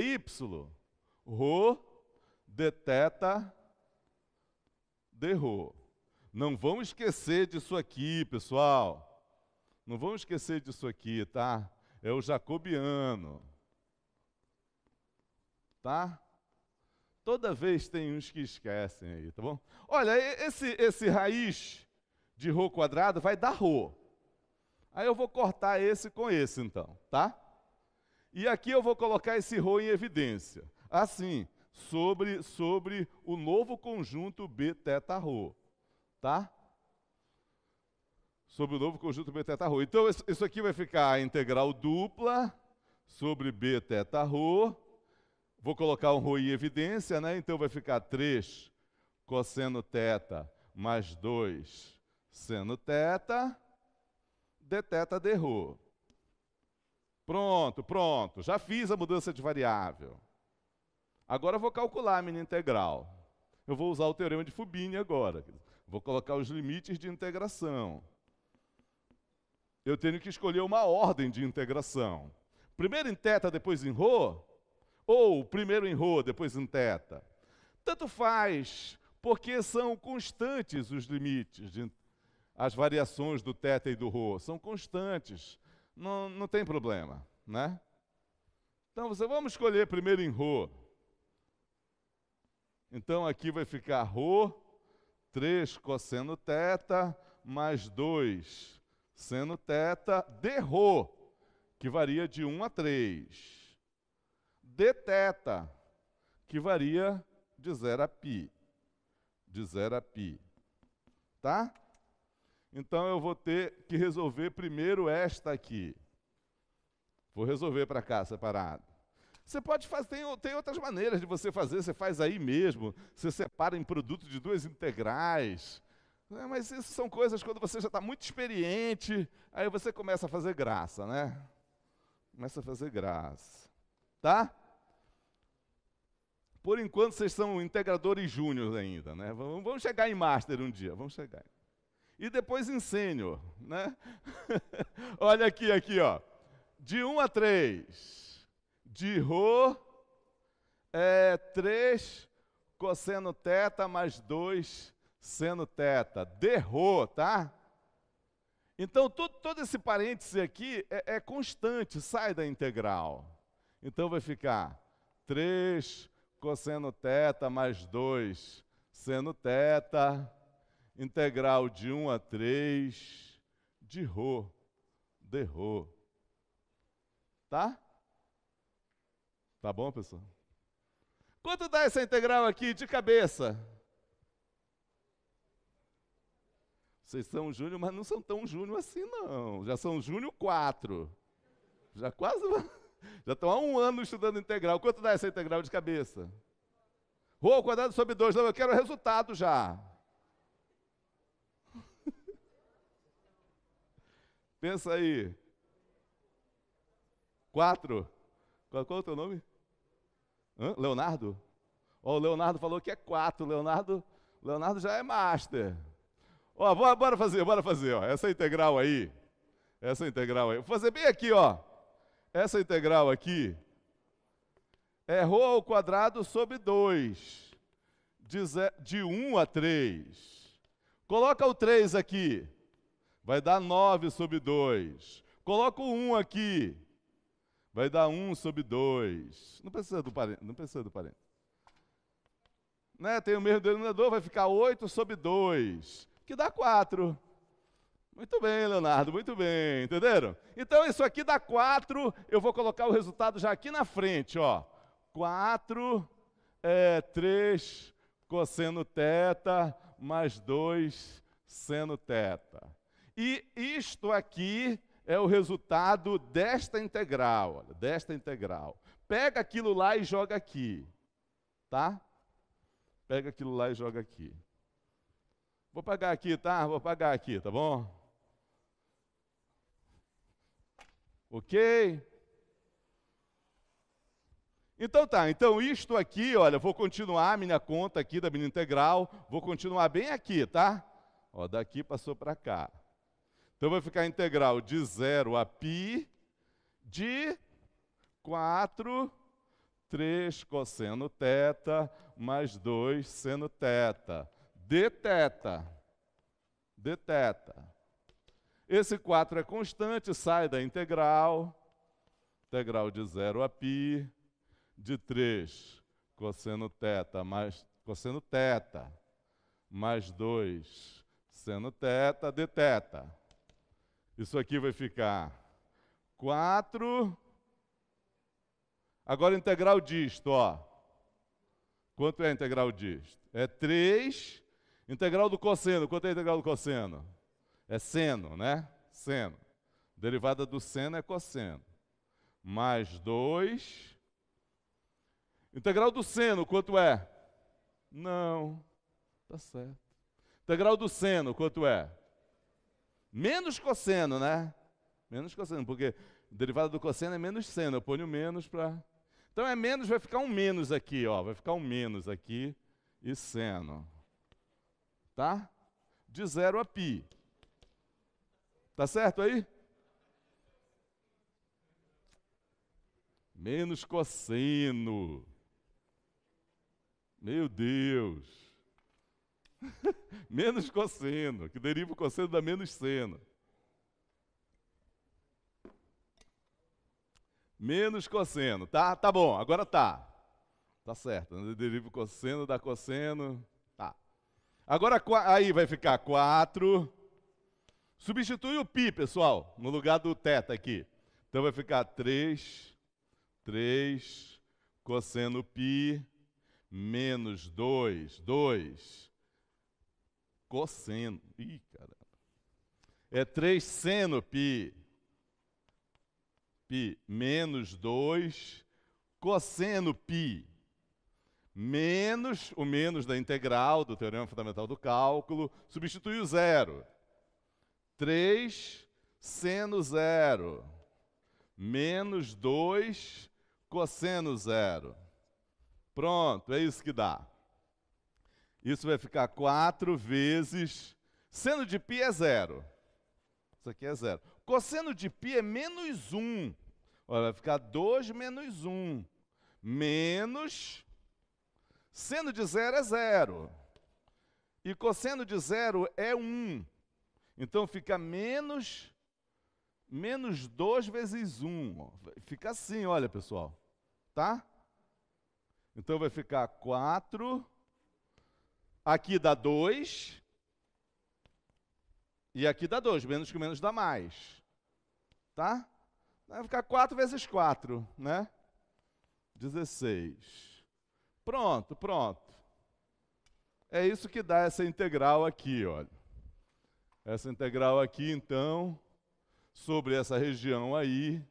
Rho d θ d Rho. Não vão esquecer disso aqui, pessoal. Não vão esquecer disso aqui, tá? É o jacobiano. Tá? Toda vez tem uns que esquecem aí, tá bom? Olha, esse, esse raiz de Rho quadrado vai dar Rho. Aí eu vou cortar esse com esse então, tá? E aqui eu vou colocar esse ρ em evidência. Assim, sobre, sobre o novo conjunto bθ-ρ, tá? Sobre o novo conjunto bθ-ρ. Então, isso aqui vai ficar a integral dupla sobre bθ-ρ. Vou colocar um ρ em evidência, né? Então, vai ficar 3 cosseno θ mais 2 seno θ deteta derru. Pronto, pronto, já fiz a mudança de variável. Agora eu vou calcular a minha integral. Eu vou usar o teorema de Fubini agora. Vou colocar os limites de integração. Eu tenho que escolher uma ordem de integração. Primeiro em teta, depois em rho? Ou primeiro em rho, depois em teta? Tanto faz, porque são constantes os limites de, as variações do teta e do rho são constantes, não, não tem problema, né? Então, você, vamos escolher primeiro em rho. Então, aqui vai ficar rho, 3 cosseno teta, mais 2 seno teta, de rho, que varia de 1 a 3. d teta, que varia de 0 a π. De 0 a π. Tá? Então eu vou ter que resolver primeiro esta aqui. Vou resolver para cá, separado. Você pode fazer, tem, tem, outras maneiras de você fazer, você faz aí mesmo, você separa em produto de duas integrais. Né, mas isso são coisas quando você já está muito experiente, aí você começa a fazer graça, né? Começa a fazer graça. Tá? Por enquanto vocês são integradores júnior ainda, né? Vamos, vamos chegar em master um dia, vamos chegar e depois incêndio, né? Olha aqui, aqui, ó. De 1 a 3. De Rho é 3 cosseno teta mais 2 seno teta. De Rho, tá? Então, todo, todo esse parêntese aqui é, é constante, sai da integral. Então, vai ficar 3 cosseno teta mais 2 seno teta integral de 1 a 3, de Rho, de Rho. Tá? Tá bom, pessoal? Quanto dá essa integral aqui de cabeça? Vocês são júnior, mas não são tão júnior assim, não. Já são júnior 4. Já quase. Já estão há um ano estudando integral. Quanto dá essa integral de cabeça? Rho ao quadrado sobre 2. Não, eu quero o resultado já. Pensa aí. Quatro. Qual, qual é o teu nome? Hã? Leonardo? oh, o Leonardo falou que é quatro. Leonardo, Leonardo já é master. Ó, oh, bora fazer, bora fazer, ó. Essa integral aí. Essa integral aí. Vou fazer bem aqui, ó. Essa integral aqui é ρ ao quadrado sobre 2. De 1 um a 3. Coloca o 3 aqui vai dar 9 sobre 2. Coloca o 1 aqui, vai dar 1 sobre 2. Não precisa do parênteses, não precisa do parênteses. Né? Tem o mesmo denominador, vai ficar 8 sobre 2, que dá 4. Muito bem, Leonardo, muito bem, entenderam? Então isso aqui dá 4, eu vou colocar o resultado já aqui na frente, ó. 4 é 3 cosseno teta mais 2 seno teta. E isto aqui é o resultado desta integral, olha, desta integral. Pega aquilo lá e joga aqui, tá? Pega aquilo lá e joga aqui. Vou pagar aqui, tá? Vou pagar aqui, tá bom? Ok? Então tá, então isto aqui, olha, vou continuar a minha conta aqui da minha integral, vou continuar bem aqui, tá? Ó, daqui passou para cá. Então vai ficar integral de zero a π de 4, 3 cosseno teta mais 2 seno teta dθ, dθ. Esse 4 é constante, sai da integral, integral de zero a π de 3 cosseno teta mais cosseno θ mais 2 seno θ dθ. Isso aqui vai ficar 4. Agora integral disto, ó. Quanto é a integral disto? É 3. Integral do cosseno, quanto é a integral do cosseno? É seno, né? Seno. Derivada do seno é cosseno. Mais 2. Integral do seno, quanto é? Não. Tá certo. Integral do seno, quanto é? Menos cosseno, né? Menos cosseno, porque derivada do cosseno é menos seno. Eu ponho menos para. Então é menos, vai ficar um menos aqui, ó. Vai ficar um menos aqui e seno. Tá? De zero a pi. Tá certo aí? Menos cosseno. Meu Deus. menos cosseno, que deriva o cosseno da menos seno. Menos cosseno, tá? Tá bom, agora tá. Tá certo, né? deriva o cosseno da cosseno, tá. Agora aí vai ficar 4. Substitui o π, pessoal, no lugar do θ aqui. Então vai ficar 3, 3, cosseno π, menos 2, 2 cosseno. Ih, caramba. É 3 seno pi. Pi menos 2 cosseno pi. Menos o menos da integral do teorema fundamental do cálculo, substitui o zero. 3 seno zero menos 2 cosseno zero. Pronto, é isso que dá. Isso vai ficar 4 vezes. Seno de π é zero. Isso aqui é zero. Cosseno de π é menos 1. Olha, vai ficar 2 menos 1. Menos. Seno de zero é zero. E cosseno de zero é 1. Então fica menos. Menos 2 vezes 1. Fica assim, olha, pessoal. Tá? Então vai ficar 4 Aqui dá 2. E aqui dá 2. Menos que menos dá mais. Tá? Vai ficar 4 vezes 4, né? 16. Pronto, pronto. É isso que dá essa integral aqui, olha. Essa integral aqui, então, sobre essa região aí,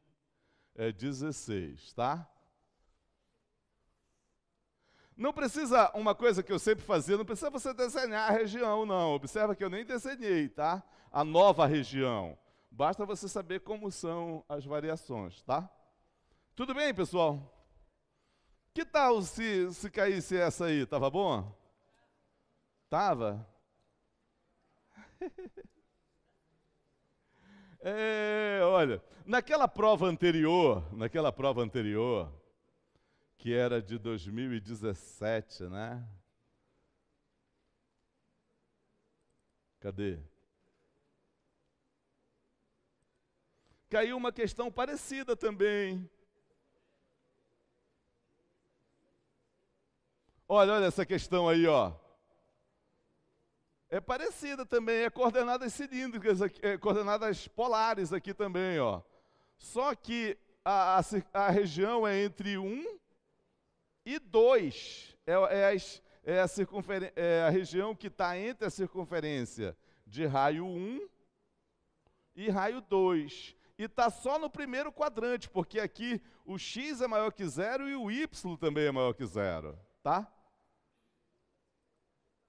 é 16, tá? Não precisa, uma coisa que eu sempre fazia, não precisa você desenhar a região, não. Observa que eu nem desenhei, tá? A nova região. Basta você saber como são as variações, tá? Tudo bem, pessoal? Que tal se, se caísse essa aí? Tava bom? Tava? é, olha, naquela prova anterior, naquela prova anterior, que era de 2017, né? Cadê? Caiu uma questão parecida também. Olha, olha essa questão aí, ó. É parecida também, é coordenadas cilíndricas, é coordenadas polares aqui também, ó. Só que a, a, a região é entre 1 e 2 é, é, é, a é, a região que está entre a circunferência de raio 1 um e raio 2. E está só no primeiro quadrante, porque aqui o x é maior que zero e o y também é maior que zero, tá?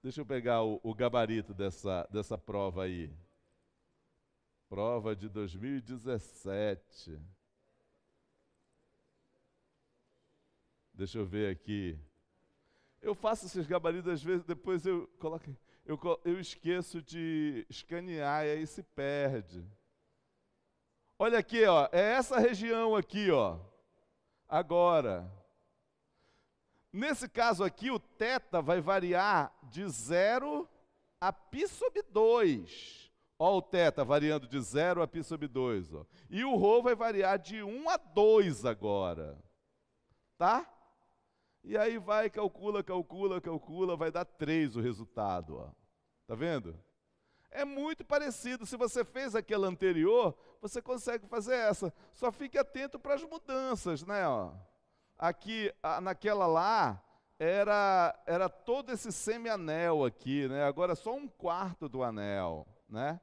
Deixa eu pegar o, o gabarito dessa, dessa prova aí. Prova de 2017. Deixa eu ver aqui. Eu faço esses gabaritos às vezes, depois eu coloco, eu, eu esqueço de escanear e aí se perde. Olha aqui, ó, é essa região aqui, ó. Agora, nesse caso aqui, o teta vai variar de 0 a π sobre 2. Olha o teta variando de 0 a π sobre 2. E o ρ vai variar de 1 um a 2 agora. Tá? E aí vai, calcula, calcula, calcula, vai dar 3 o resultado. Ó. Tá vendo? É muito parecido. Se você fez aquela anterior, você consegue fazer essa. Só fique atento para as mudanças, né? Ó. Aqui, naquela lá, era, era todo esse semi-anel aqui, né? Agora é só um quarto do anel, né?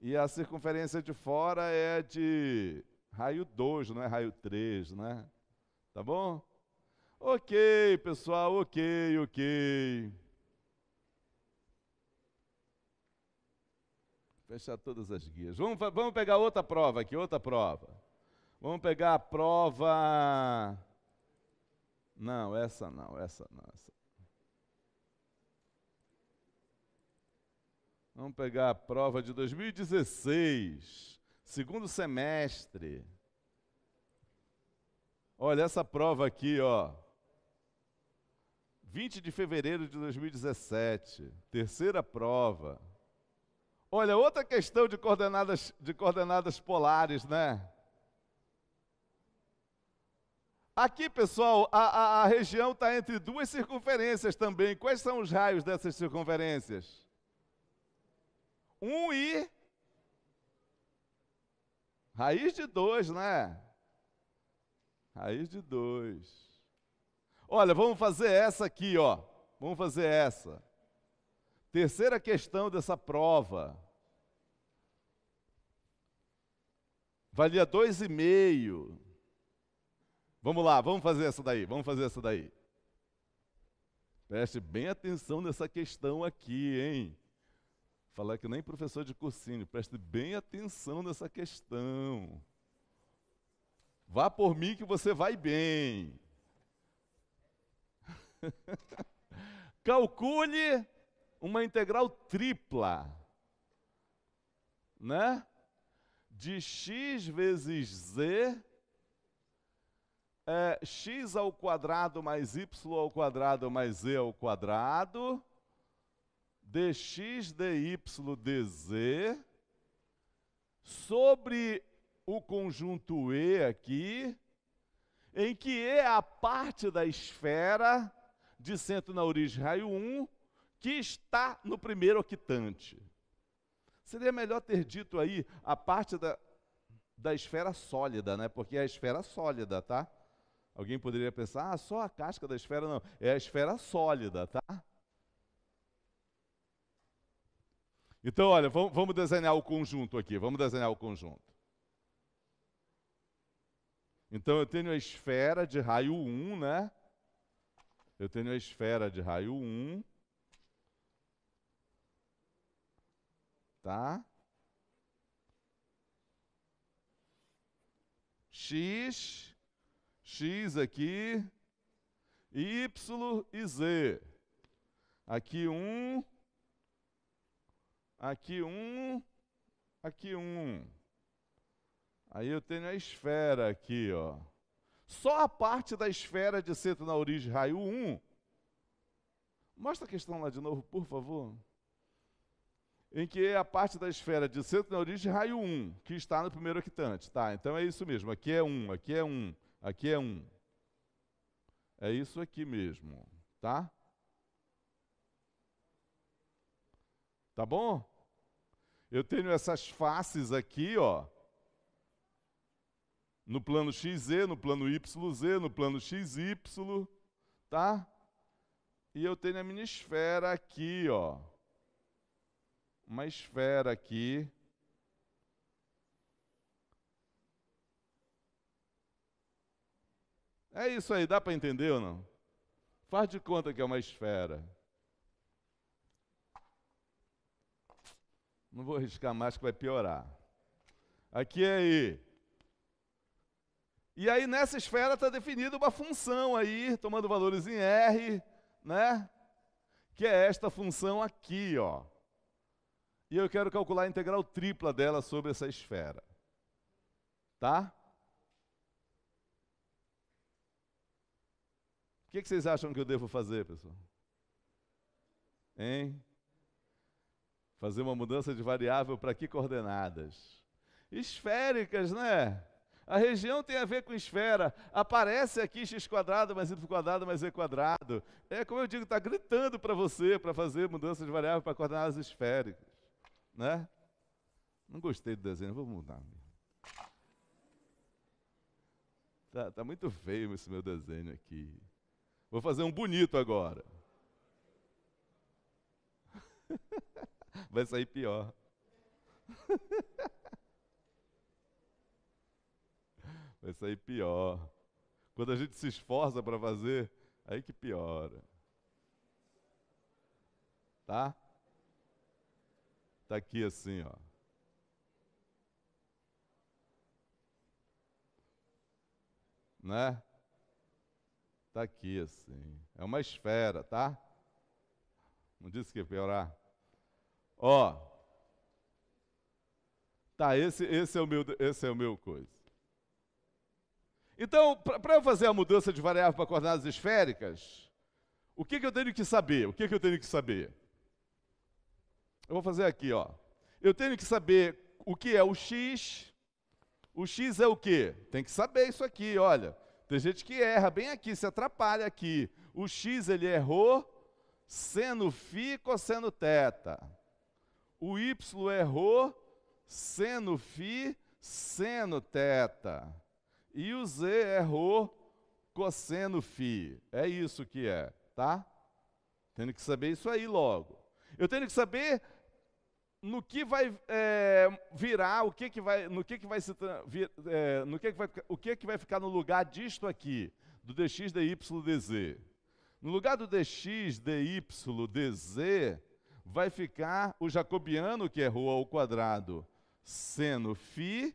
E a circunferência de fora é de raio 2, não é raio 3, né? Tá bom? Ok, pessoal, ok, ok. Fechar todas as guias. Vamos, vamos pegar outra prova aqui, outra prova. Vamos pegar a prova. Não, essa não, essa não. Essa. Vamos pegar a prova de 2016, segundo semestre. Olha essa prova aqui, ó. 20 de fevereiro de 2017, terceira prova. Olha, outra questão de coordenadas, de coordenadas polares, né? Aqui, pessoal, a, a, a região está entre duas circunferências também. Quais são os raios dessas circunferências? 1 um e. Raiz de 2, né? Raiz de 2. Olha, vamos fazer essa aqui, ó. Vamos fazer essa. Terceira questão dessa prova. Valia dois e meio. Vamos lá, vamos fazer essa daí, vamos fazer essa daí. Preste bem atenção nessa questão aqui, hein? Falar que nem professor de cursinho, preste bem atenção nessa questão. Vá por mim que você vai bem. Calcule uma integral tripla, né? De x vezes z, é, x ao quadrado mais y ao quadrado mais z ao quadrado, dx, dy, dz, sobre o conjunto E aqui, em que E é a parte da esfera de centro na origem raio 1, que está no primeiro octante. Seria melhor ter dito aí a parte da, da esfera sólida, né? Porque é a esfera sólida, tá? Alguém poderia pensar, ah, só a casca da esfera, não. É a esfera sólida, tá? Então, olha, vamos, vamos desenhar o conjunto aqui, vamos desenhar o conjunto. Então, eu tenho a esfera de raio 1, né? Eu tenho a esfera de raio 1. Tá? X, X aqui, Y e Z. Aqui um, aqui um, aqui um. Aí eu tenho a esfera aqui, ó. Só a parte da esfera de centro na origem raio 1. Mostra a questão lá de novo, por favor. Em que é a parte da esfera de centro na origem raio 1, que está no primeiro octante. Tá, então é isso mesmo. Aqui é 1, aqui é 1, aqui é 1. É isso aqui mesmo, tá? Tá bom? Eu tenho essas faces aqui, ó no plano XZ, no plano YZ, no plano XY, tá? E eu tenho a minha esfera aqui, ó. Uma esfera aqui. É isso aí, dá para entender ou não? Faz de conta que é uma esfera. Não vou arriscar mais que vai piorar. Aqui é aí. E aí nessa esfera está definida uma função aí, tomando valores em R, né? Que é esta função aqui, ó. E eu quero calcular a integral tripla dela sobre essa esfera. Tá? O que, que vocês acham que eu devo fazer, pessoal? Hein? Fazer uma mudança de variável para que coordenadas? Esféricas, né? A região tem a ver com esfera. Aparece aqui x quadrado mais y quadrado mais z quadrado. É como eu digo, está gritando para você para fazer mudanças de variável para coordenadas esféricas. Né? Não gostei do desenho, vou mudar. Está tá muito feio esse meu desenho aqui. Vou fazer um bonito agora. Vai sair pior. vai sair pior. Quando a gente se esforça para fazer, aí que piora. Tá? Tá aqui assim, ó. Né? Tá aqui assim. É uma esfera, tá? Não disse que ia piorar? Ó. Tá, esse, esse é o meu, esse é o meu coisa. Então, para eu fazer a mudança de variável para coordenadas esféricas, o que, que eu tenho que saber? O que, que eu tenho que saber? Eu vou fazer aqui, ó. Eu tenho que saber o que é o x. O x é o quê? Tem que saber isso aqui, olha. Tem gente que erra bem aqui, se atrapalha aqui. O x, ele errou seno φ cosseno θ. O y errou seno φ seno θ e o z errou é cosseno φ. É isso que é, tá? Tenho que saber isso aí logo. Eu tenho que saber no que vai é, virar, o que que vai, no que que vai se, vir, é, no que que vai, o que que vai ficar no lugar disto aqui, do dx, dy, dz. No lugar do dx, dy, dz, vai ficar o jacobiano que errou é ao quadrado, seno φ,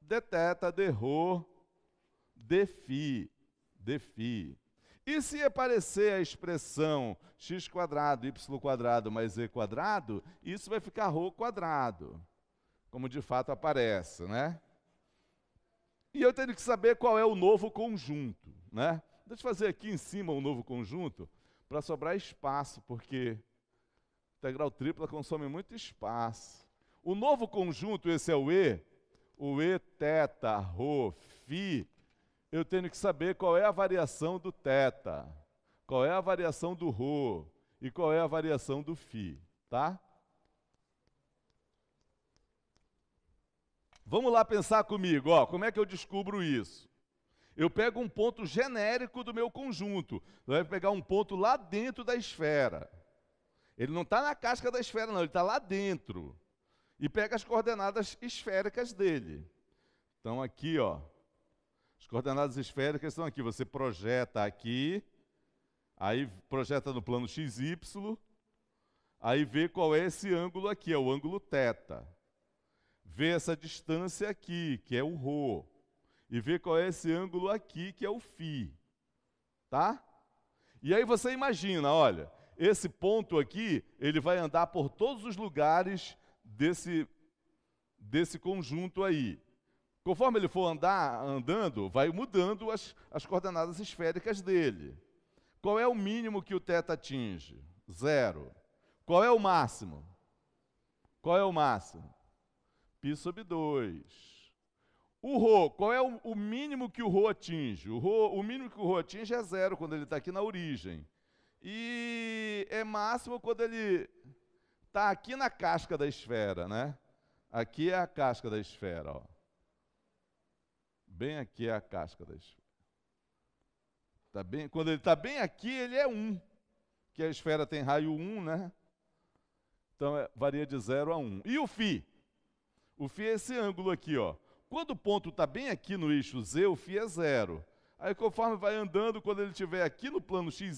deteta de rho Defi, defi. E se aparecer a expressão x quadrado, y quadrado mais z quadrado, isso vai ficar rho quadrado, como de fato aparece, né? E eu tenho que saber qual é o novo conjunto, né? Deixa eu fazer aqui em cima um novo conjunto para sobrar espaço, porque integral tripla consome muito espaço. O novo conjunto, esse é o e, o e teta, rho, φ, eu tenho que saber qual é a variação do θ, qual é a variação do ρ e qual é a variação do φ, tá? Vamos lá pensar comigo, ó, como é que eu descubro isso? Eu pego um ponto genérico do meu conjunto, eu vou pegar um ponto lá dentro da esfera. Ele não está na casca da esfera, não, ele está lá dentro. E pega as coordenadas esféricas dele. Então aqui, ó, as coordenadas esféricas estão aqui. Você projeta aqui, aí projeta no plano XY, aí vê qual é esse ângulo aqui, é o ângulo θ. Vê essa distância aqui, que é o ρ. E vê qual é esse ângulo aqui, que é o φ. Tá? E aí você imagina, olha, esse ponto aqui, ele vai andar por todos os lugares desse, desse conjunto aí. Conforme ele for andar, andando, vai mudando as, as coordenadas esféricas dele. Qual é o mínimo que o teta atinge? Zero. Qual é o máximo? Qual é o máximo? Pi sobre 2. O Rho, qual é o, o, mínimo que o Rho atinge? O, Rho, o mínimo que o Rho atinge é zero quando ele está aqui na origem. E é máximo quando ele está aqui na casca da esfera, né? Aqui é a casca da esfera, ó. Bem aqui é a casca da esfera. Tá bem, quando ele está bem aqui, ele é 1. Que a esfera tem raio 1, né? Então é, varia de 0 a 1. E o φ? O φ é esse ângulo aqui, ó. Quando o ponto está bem aqui no eixo z, o φ é zero. Aí conforme vai andando, quando ele estiver aqui no plano xy,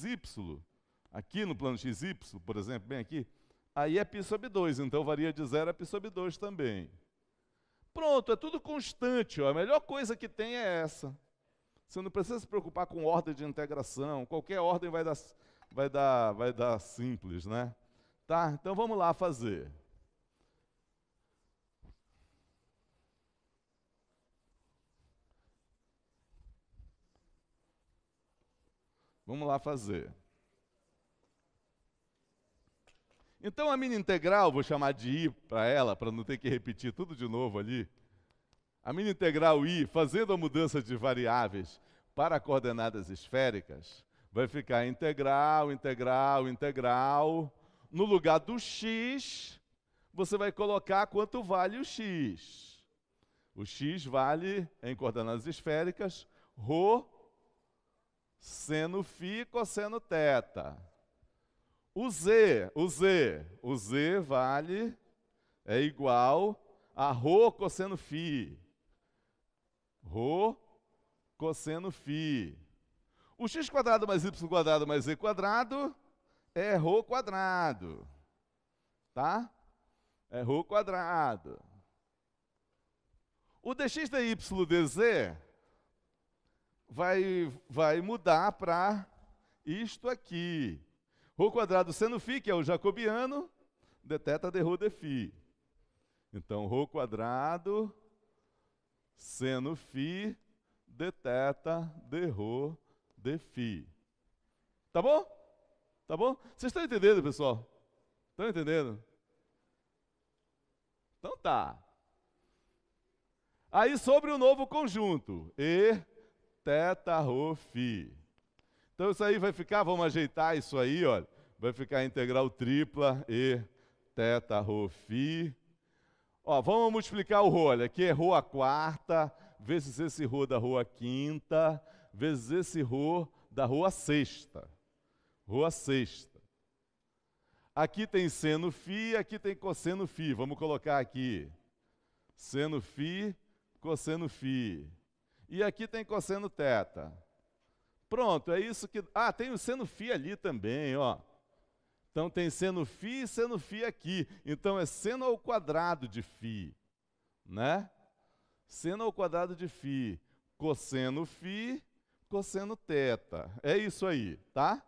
aqui no plano xy, por exemplo, bem aqui, aí é π sobre 2, então varia de 0 a π sobre 2 também. Pronto, é tudo constante. Ó. A melhor coisa que tem é essa. Você não precisa se preocupar com ordem de integração. Qualquer ordem vai dar, vai dar, vai dar simples, né? Tá? Então vamos lá fazer. Vamos lá fazer. Então a mina integral, vou chamar de I para ela, para não ter que repetir tudo de novo ali. A mina integral I, fazendo a mudança de variáveis para coordenadas esféricas, vai ficar integral, integral, integral. No lugar do x, você vai colocar quanto vale o x. O x vale, em coordenadas esféricas, ρ seno φ cosseno θ. O Z, o Z, o Z vale, é igual a Rho cosseno Φ. Rho cosseno Φ. O x quadrado mais y quadrado mais z quadrado é Rho quadrado. Tá? É Rho quadrado. O dx dy dz vai, vai mudar para isto aqui. Rho quadrado seno φ, que é o jacobiano, deteta de Rho de φ. Então, Rho quadrado seno φ, deteta de Rho de φ. Tá bom? Tá bom? Vocês estão entendendo, pessoal? Estão entendendo? Então tá. Aí sobre o novo conjunto, E, teta, ρ, fi. Então isso aí vai ficar, vamos ajeitar isso aí, olha. Vai ficar integral tripla e teta rho φ. Ó, vamos multiplicar o rho, olha, aqui é rho a quarta, vezes esse rho da rho a quinta, vezes esse rho da rho a sexta. Rho a sexta. Aqui tem seno φ, aqui tem cosseno φ. Vamos colocar aqui. Seno φ, cosseno φ. E aqui tem cosseno teta. Pronto, é isso que. Ah, tem o seno Φ ali também, ó. Então tem seno fi e seno fi aqui. Então é seno ao quadrado de fi, né? Seno ao quadrado de fi, cosseno fi, cosseno teta. É isso aí, tá?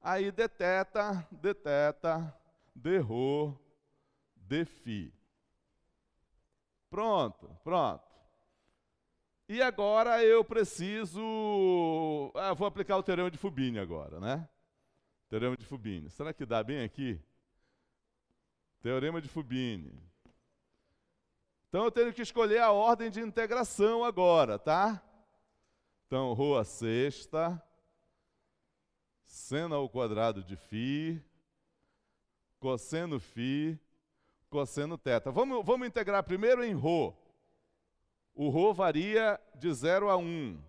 Aí deteta, deteta, de Φ. Pronto, pronto. E agora eu preciso. Ah, vou aplicar o teorema de Fubini agora, né? Teorema de Fubini. Será que dá bem aqui? Teorema de Fubini. Então eu tenho que escolher a ordem de integração agora, tá? Então, rua sexta, seno ao quadrado de φ, cosseno φ, cosseno θ. Vamos, vamos integrar primeiro em ρ. O Rho varia de 0 a 1. Um.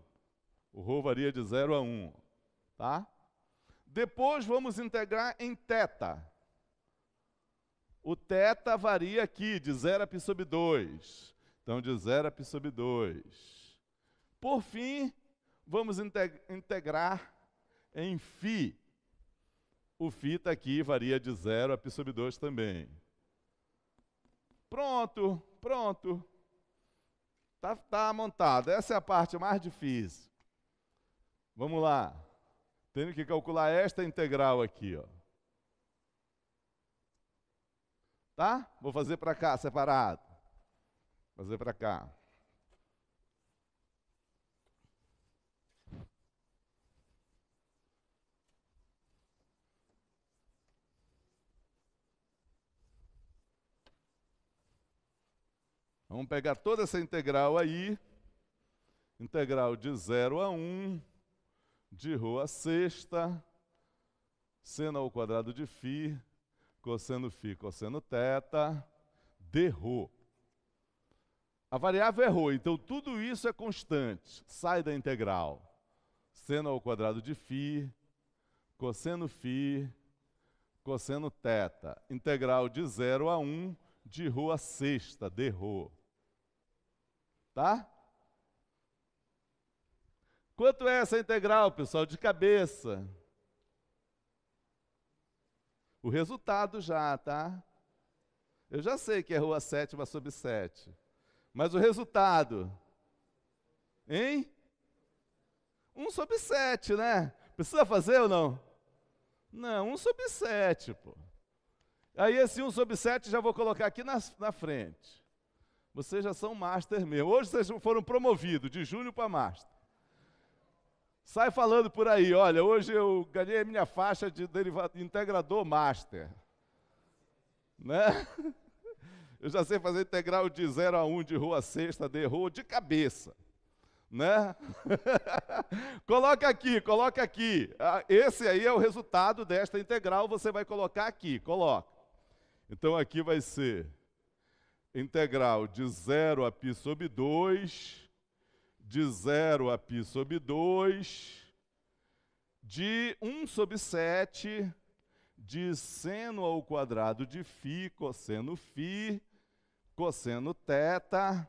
O Rho varia de 0 a 1. Um, tá? Depois vamos integrar em θ. O θ varia aqui de 0 a π sobre 2. Então, de 0 a π sobre 2. Por fim, vamos integ integrar em φ. O φ está aqui varia de 0 a π sobre 2 também. Pronto, pronto. Está tá montado. Essa é a parte mais difícil. Vamos lá. Tenho que calcular esta integral aqui. Ó. Tá? Vou fazer para cá, separado. Vou fazer para cá. Vamos pegar toda essa integral aí, integral de 0 a 1, um, de rho a sexta, seno ao quadrado de φ, cosseno φ, cosseno θ, de A variável é rho, então tudo isso é constante, sai da integral. Seno ao quadrado de φ, cosseno φ, cosseno θ, integral de 0 a 1, um, de rho a sexta, de Tá? Quanto é essa integral, pessoal, de cabeça? O resultado já, tá? Eu já sei que é rua sétima sobre 7. Mas o resultado? Hein? 1 sobre 7, né? Precisa fazer ou não? Não, 1 sobre 7, pô. Aí esse 1 sobre 7 já vou colocar aqui na, na frente. Vocês já são master mesmo. Hoje vocês foram promovidos de júnior para master. Sai falando por aí, olha, hoje eu ganhei a minha faixa de derivado, integrador master. Né? Eu já sei fazer integral de 0 a 1 um, de rua sexta, de rua de cabeça. Né? coloca aqui, coloca aqui. Ah, esse aí é o resultado desta integral, você vai colocar aqui, coloca. Então aqui vai ser integral de 0 a π sobre 2, de 0 a π sobre 2, de 1 sobre 7, de seno ao quadrado de φ, cosseno φ, cosseno θ,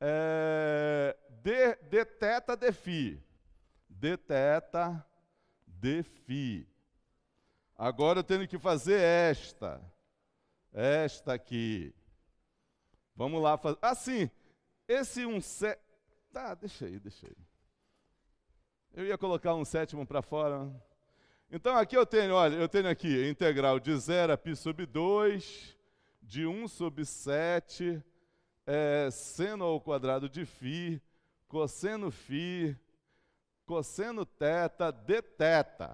é, d, d θ φ, d θ φ. Agora eu tenho que fazer esta, esta aqui. Vamos lá fazer. Assim, ah, esse um sétimo. Tá, deixa aí, deixa aí. Eu ia colocar um sétimo para fora. Então aqui eu tenho, olha, eu tenho aqui integral de 0 a π sobre 2, de 1 um sobre 7, é, seno ao quadrado de φ, cosseno φ, cosseno θ, dθ.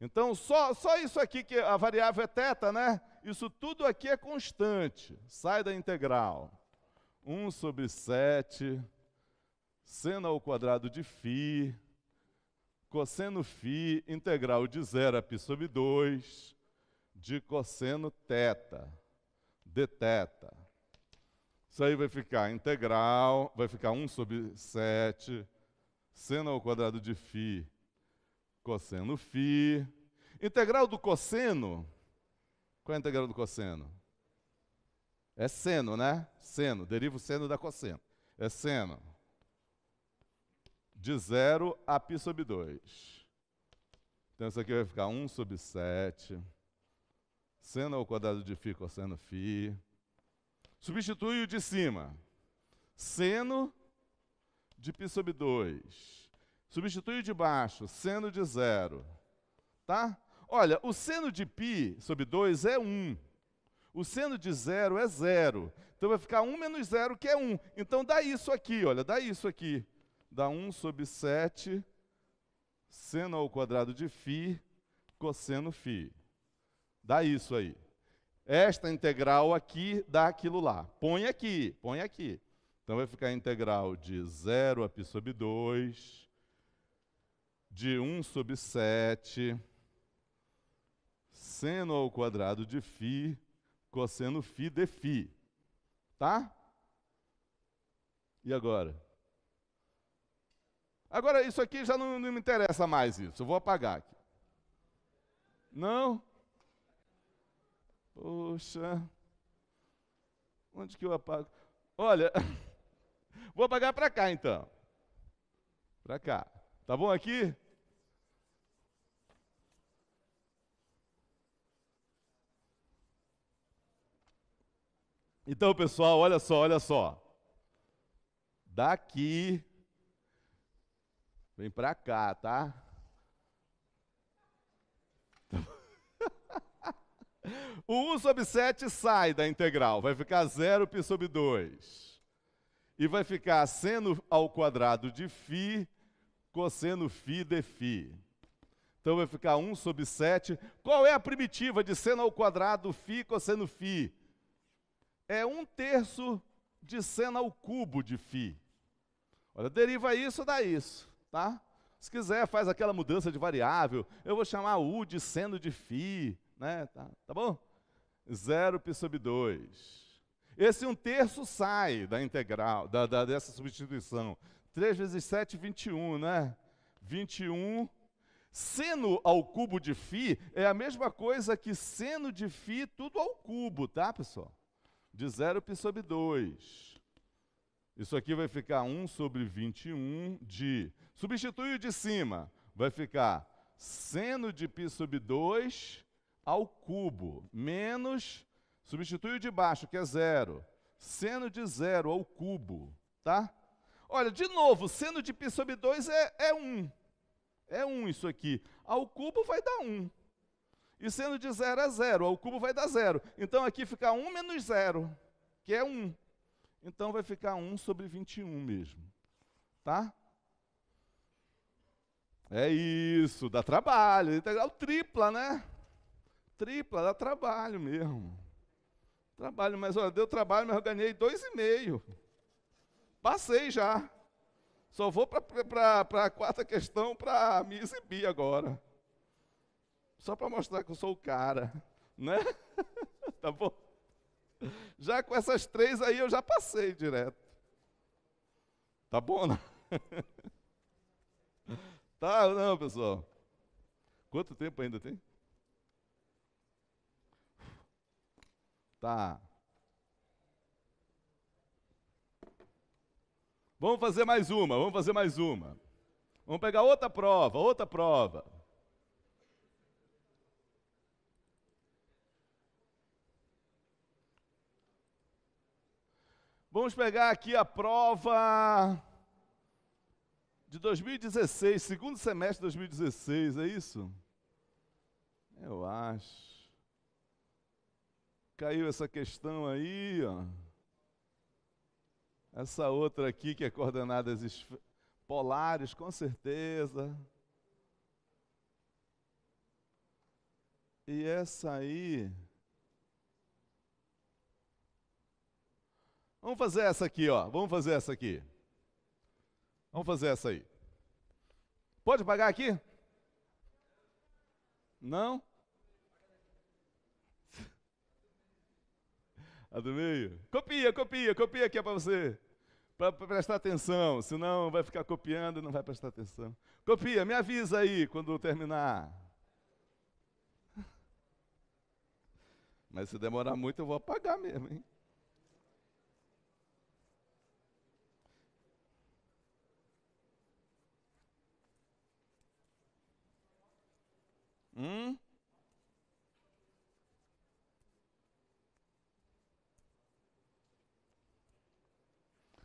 Então só, só isso aqui, que a variável é θ, né? Isso tudo aqui é constante, sai da integral. 1 sobre 7, seno ao quadrado de φ, cosseno φ, integral de zero a π sobre 2, de cosseno θ, dθ. Isso aí vai ficar integral, vai ficar 1 sobre 7, seno ao quadrado de φ, cosseno φ. Integral do cosseno qual é a integral do cosseno? É seno, né? Seno. Deriva o seno da cosseno. É seno. De 0 a π sobre 2. Então isso aqui vai ficar 1 sobre 7. Seno ao quadrado de φ cosseno φ. Substitui o de cima. Seno de π sobre 2. Substitui o de baixo, seno de zero. Tá? Olha, o seno de π sobre 2 é 1. O seno de zero é zero. Então vai ficar 1 menos 0, que é 1. Então dá isso aqui, olha, dá isso aqui. Dá 1 sobre 7, seno ao quadrado de φ, cosseno φ. Dá isso aí. Esta integral aqui dá aquilo lá. Põe aqui, põe aqui. Então vai ficar a integral de 0 a π sobre 2, de 1 sobre 7 seno ao quadrado de φ, cosseno φ de φ. Tá? E agora? Agora, isso aqui já não, não me interessa mais isso. Eu vou apagar aqui. Não? Poxa. Onde que eu apago? Olha, vou apagar para cá então. Para cá. Tá bom aqui? Então, pessoal, olha só, olha só. Daqui. Vem para cá, tá? O 1 sobre 7 sai da integral, vai ficar 0 π sobre 2. E vai ficar seno ao quadrado de φ, cosseno φ de φ. Então vai ficar 1 sobre 7. Qual é a primitiva de seno ao quadrado φ cosseno φ? é um terço de seno ao cubo de φ. Olha, deriva isso, dá isso, tá? Se quiser, faz aquela mudança de variável. Eu vou chamar u de seno de φ, né? Tá, tá bom? 0 π sobre 2. Esse um terço sai da integral, da, da, dessa substituição. 3 vezes 7, 21, né? 21. Seno ao cubo de φ é a mesma coisa que seno de φ tudo ao cubo, tá, pessoal? de 0 π sobre 2. Isso aqui vai ficar 1 sobre 21 de... Substitui o de cima, vai ficar seno de π sobre 2 ao cubo, menos... Substitui o de baixo, que é zero. Seno de zero ao cubo, tá? Olha, de novo, seno de π sobre 2 é, é 1. É 1 isso aqui. Ao cubo vai dar 1. E sendo de zero é zero, o cubo vai dar zero. Então aqui fica 1 menos zero, que é 1. Então vai ficar 1 sobre 21 mesmo. Tá? É isso, dá trabalho. Integral tá, tripla, né? Tripla, dá trabalho mesmo. Trabalho, mas olha, deu trabalho, mas eu ganhei 2,5. Passei já. Só vou para a quarta questão para me exibir agora. Só para mostrar que eu sou o cara, né? tá bom? Já com essas três aí eu já passei direto. Tá bom? Não? Né? tá, não, pessoal. Quanto tempo ainda tem? Tá. Vamos fazer mais uma, vamos fazer mais uma. Vamos pegar outra prova, outra prova. Vamos pegar aqui a prova de 2016, segundo semestre de 2016, é isso? Eu acho. Caiu essa questão aí, ó. Essa outra aqui que é coordenadas polares, com certeza. E essa aí, Vamos fazer essa aqui, ó. Vamos fazer essa aqui. Vamos fazer essa aí. Pode pagar aqui? Não? A do meio? Copia, copia, copia aqui é para você. Para prestar atenção, senão vai ficar copiando e não vai prestar atenção. Copia, me avisa aí quando terminar. Mas se demorar muito, eu vou apagar mesmo, hein? Hum?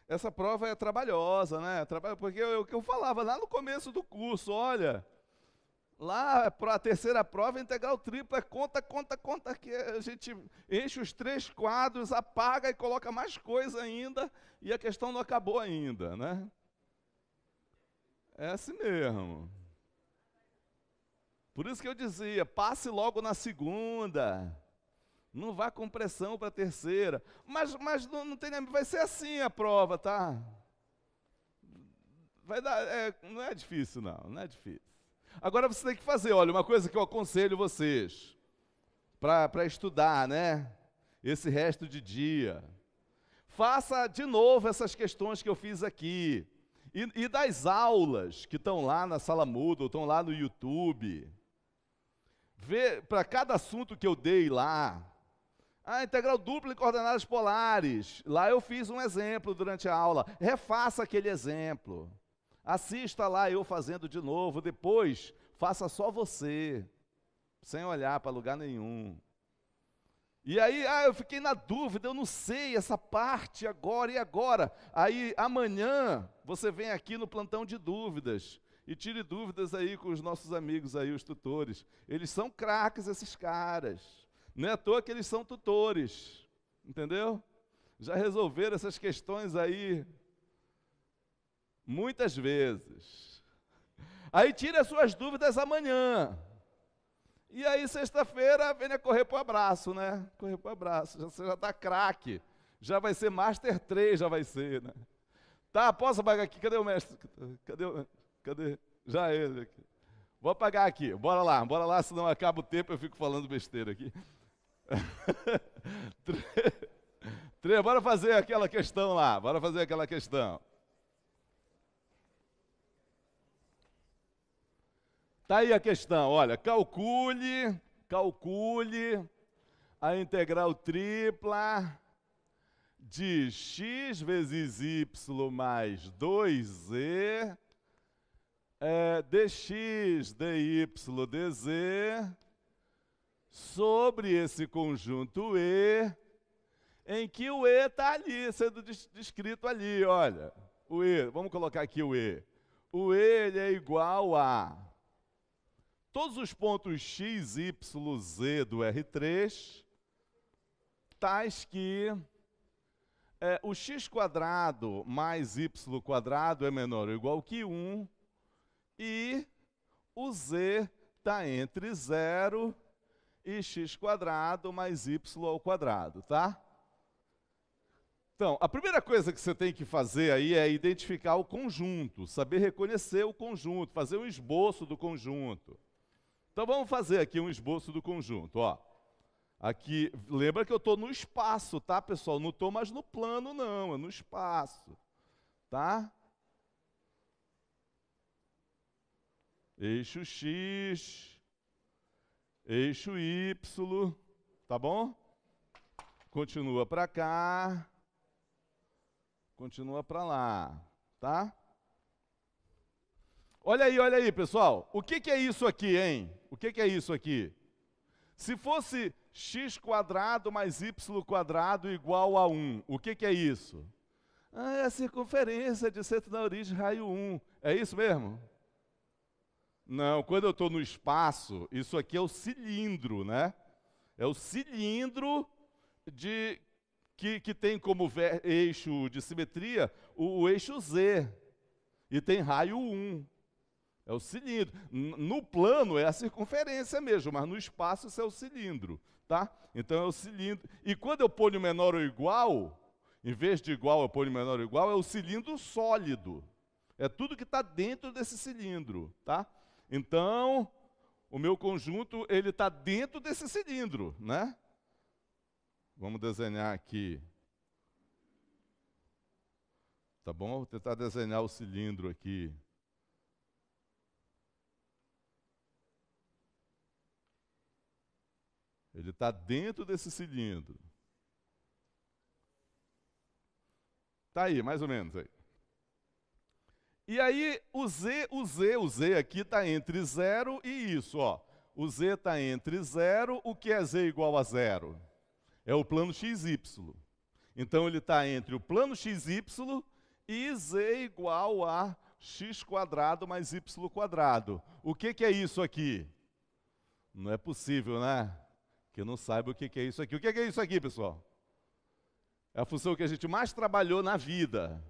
Essa prova é trabalhosa, né? Porque o que eu falava lá no começo do curso, olha, Lá, para a terceira prova, integral tripla, é conta, conta, conta, que a gente enche os três quadros, apaga e coloca mais coisa ainda, e a questão não acabou ainda, né? É assim mesmo. Por isso que eu dizia, passe logo na segunda. Não vá com pressão para a terceira. Mas, mas não, não tem, vai ser assim a prova, tá? Vai dar, é, não é difícil não, não é difícil. Agora você tem que fazer, olha, uma coisa que eu aconselho vocês para estudar, né? Esse resto de dia. Faça de novo essas questões que eu fiz aqui. E, e das aulas que estão lá na sala Moodle, estão lá no YouTube ver para cada assunto que eu dei lá. Ah, integral dupla em coordenadas polares. Lá eu fiz um exemplo durante a aula. Refaça aquele exemplo. Assista lá eu fazendo de novo. Depois, faça só você, sem olhar para lugar nenhum. E aí, ah, eu fiquei na dúvida, eu não sei essa parte agora e agora. Aí amanhã você vem aqui no plantão de dúvidas e tire dúvidas aí com os nossos amigos aí, os tutores. Eles são craques, esses caras. Não é à toa que eles são tutores. Entendeu? Já resolveram essas questões aí muitas vezes. Aí tire as suas dúvidas amanhã. E aí, sexta-feira, venha correr para o abraço, né? Correr para o abraço. Você já está craque. Já vai ser Master 3, já vai ser, né? Tá, posso apagar aqui? Cadê o mestre? Cadê o. Cadê? Já é ele aqui. Vou apagar aqui. Bora lá, bora lá, senão acaba o tempo eu fico falando besteira aqui. bora fazer aquela questão lá. Bora fazer aquela questão. Tá aí a questão, olha, calcule, calcule a integral tripla de x vezes y mais 2z é, dx, dy, dz sobre esse conjunto E, em que o E está ali, sendo descrito ali, olha. O E, vamos colocar aqui o E. O E é igual a todos os pontos x, y, z do R3, tais que é, o x quadrado mais y quadrado é menor ou igual que 1, e o z está entre 0 e x quadrado mais y ao quadrado, tá? Então, a primeira coisa que você tem que fazer aí é identificar o conjunto, saber reconhecer o conjunto, fazer um esboço do conjunto. Então vamos fazer aqui um esboço do conjunto, ó. Aqui, lembra que eu estou no espaço, tá, pessoal? Não estou mais no plano, não, é no espaço, tá? eixo X, eixo Y, tá bom? Continua para cá, continua para lá, tá? Olha aí, olha aí, pessoal. O que, que é isso aqui, hein? O que, que é isso aqui? Se fosse x quadrado mais y quadrado igual a 1, o que, que é isso? Ah, é a circunferência de centro da origem raio 1. É isso mesmo? Não, quando eu estou no espaço, isso aqui é o cilindro, né? É o cilindro de que, que tem como eixo de simetria o, o eixo Z. E tem raio 1. É o cilindro. No plano é a circunferência mesmo, mas no espaço isso é o cilindro, tá? Então é o cilindro. E quando eu ponho menor ou igual, em vez de igual eu ponho menor ou igual, é o cilindro sólido. É tudo que está dentro desse cilindro, tá? Então, o meu conjunto ele está dentro desse cilindro, né? Vamos desenhar aqui. Tá bom? Vou tentar desenhar o cilindro aqui. Ele está dentro desse cilindro. Está aí, mais ou menos aí. E aí o Z, o Z, o Z aqui está entre zero e isso, ó. O Z está entre zero o que é Z igual a zero É o plano XY. Então ele está entre o plano XY e Z igual a x quadrado mais y quadrado. O que, que é isso aqui? Não é possível, né? Que não saiba o que, que é isso aqui. O que, que é isso aqui, pessoal? É a função que a gente mais trabalhou na vida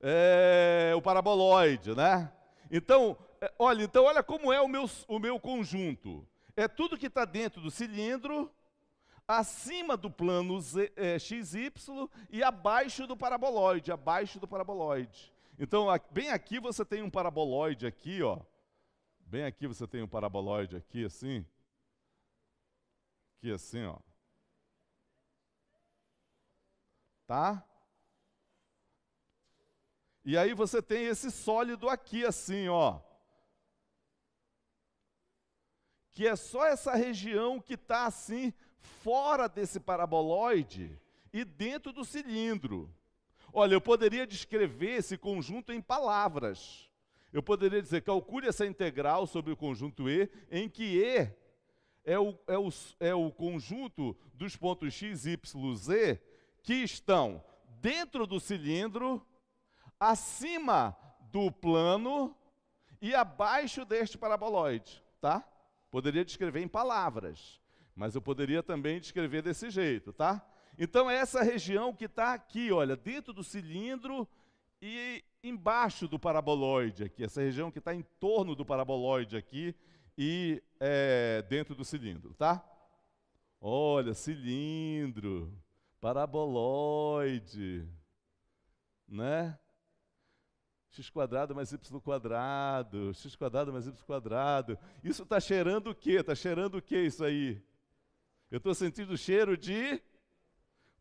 é, o paraboloide, né? Então, é, olha, então olha como é o meu, o meu conjunto. É tudo que está dentro do cilindro, acima do plano Z, é, XY e abaixo do paraboloide, abaixo do paraboloide. Então, bem aqui você tem um paraboloide aqui, ó. Bem aqui você tem um paraboloide aqui, assim. Aqui, assim, ó. Tá? E aí você tem esse sólido aqui, assim, ó. Que é só essa região que está assim, fora desse paraboloide e dentro do cilindro. Olha, eu poderia descrever esse conjunto em palavras. Eu poderia dizer, calcule essa integral sobre o conjunto E, em que E é o, é o, é o conjunto dos pontos x, y, z que estão dentro do cilindro acima do plano e abaixo deste paraboloide, tá? Poderia descrever em palavras, mas eu poderia também descrever desse jeito, tá? Então, é essa região que está aqui, olha, dentro do cilindro e embaixo do paraboloide aqui, essa região que está em torno do paraboloide aqui e é, dentro do cilindro, tá? Olha, cilindro, paraboloide, né? x quadrado mais y quadrado, x quadrado mais y quadrado. Isso está cheirando o quê? Está cheirando o quê isso aí? Eu estou sentindo o cheiro de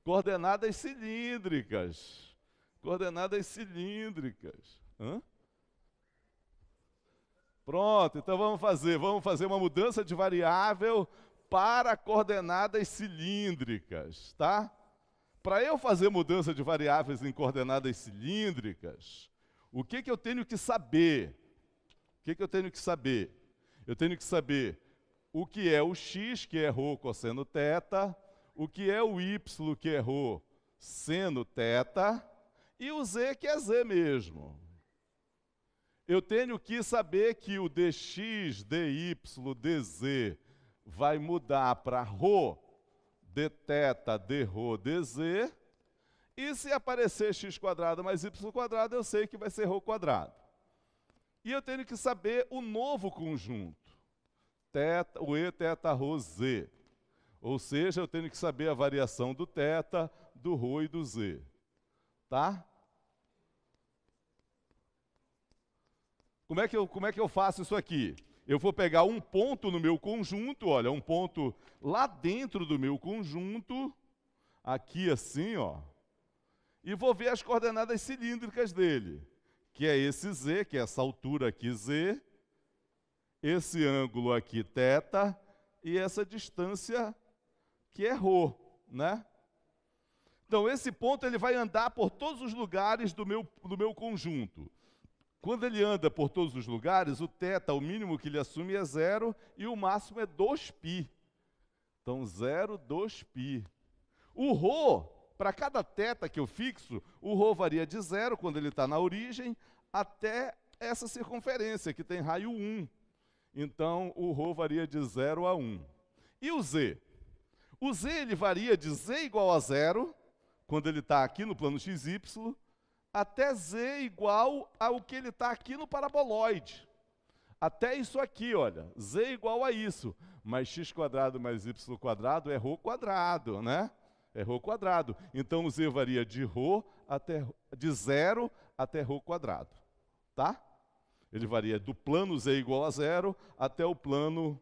coordenadas cilíndricas. Coordenadas cilíndricas. Hã? Pronto, então vamos fazer, vamos fazer uma mudança de variável para coordenadas cilíndricas, tá? Para eu fazer mudança de variáveis em coordenadas cilíndricas, o que, que eu tenho que saber? O que, que eu tenho que saber? Eu tenho que saber o que é o x, que é ρ cosseno θ, o que é o y, que é ρ seno θ, e o z, que é z mesmo. Eu tenho que saber que o dx, dy, dz vai mudar para ρ, dθ, dρ, dz, e se aparecer x quadrado mais y quadrado, eu sei que vai ser ρ quadrado. E eu tenho que saber o novo conjunto, teta, o e teta ρ z. Ou seja, eu tenho que saber a variação do teta, do ρ e do z. Tá? Como é, que eu, como é que eu faço isso aqui? Eu vou pegar um ponto no meu conjunto, olha, um ponto lá dentro do meu conjunto, aqui assim, ó, e vou ver as coordenadas cilíndricas dele, que é esse Z, que é essa altura aqui Z, esse ângulo aqui θ e essa distância que é ρ, né? Então, esse ponto ele vai andar por todos os lugares do meu, do meu conjunto. Quando ele anda por todos os lugares, o θ, o mínimo que ele assume é zero e o máximo é 2π. Então, 0, 2π. O ρ para cada teta que eu fixo, o rho varia de zero, quando ele está na origem, até essa circunferência, que tem raio 1. Então, o rho varia de 0 a 1. E o z? O z ele varia de z igual a zero, quando ele está aqui no plano xy, até z igual ao que ele está aqui no paraboloide. Até isso aqui, olha, z igual a isso. Mas x quadrado mais y quadrado é rho quadrado, né? é Rho quadrado. Então o Z varia de Rho até de zero até Rho quadrado, tá? Ele varia do plano Z igual a zero até o plano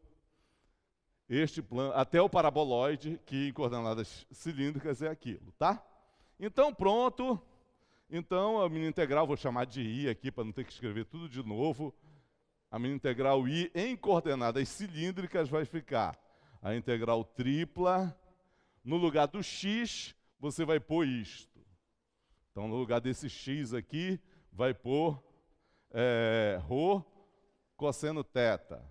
este plano até o paraboloide que em coordenadas cilíndricas é aquilo, tá? Então pronto. Então a minha integral vou chamar de i aqui para não ter que escrever tudo de novo. A minha integral i em coordenadas cilíndricas vai ficar a integral tripla no lugar do X, você vai pôr isto. Então, no lugar desse X aqui, vai pôr é, Rho cosseno teta.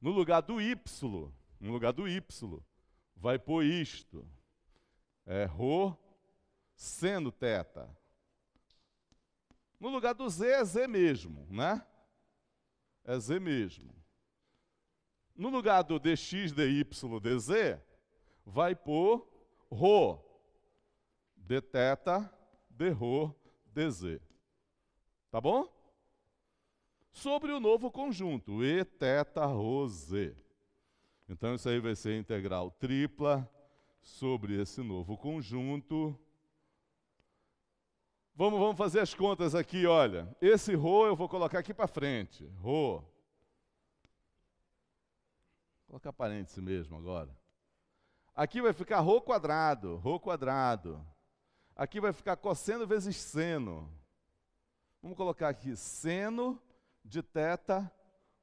No lugar do Y, no lugar do Y, vai pôr isto. É Rho seno teta No lugar do Z é Z mesmo, né? É Z mesmo. No lugar do dx, dy, dz, vai por Rho. Deteta, derrou, DZ. Tá bom? Sobre o novo conjunto, E, teta, Rho, Z. Então, isso aí vai ser integral tripla sobre esse novo conjunto. Vamos, vamos fazer as contas aqui, olha. Esse Rho eu vou colocar aqui para frente. Rho. Vou colocar parêntese mesmo agora. Aqui vai ficar Rho quadrado, Rho quadrado. Aqui vai ficar cosseno vezes seno. Vamos colocar aqui seno de teta,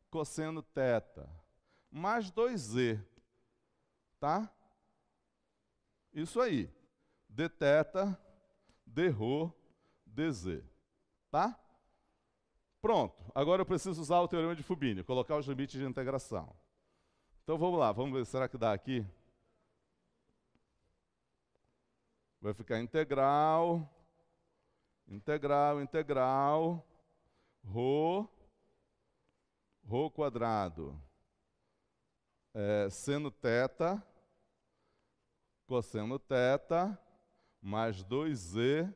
cosseno teta. Mais 2z, tá? Isso aí. d teta, d rho, dz, tá? Pronto. Agora eu preciso usar o teorema de Fubini, colocar os limites de integração. Então vamos lá, vamos ver, será que dá aqui? Vai ficar integral, integral, integral, Rho, Rho quadrado, é, seno teta, cosseno teta, mais 2z,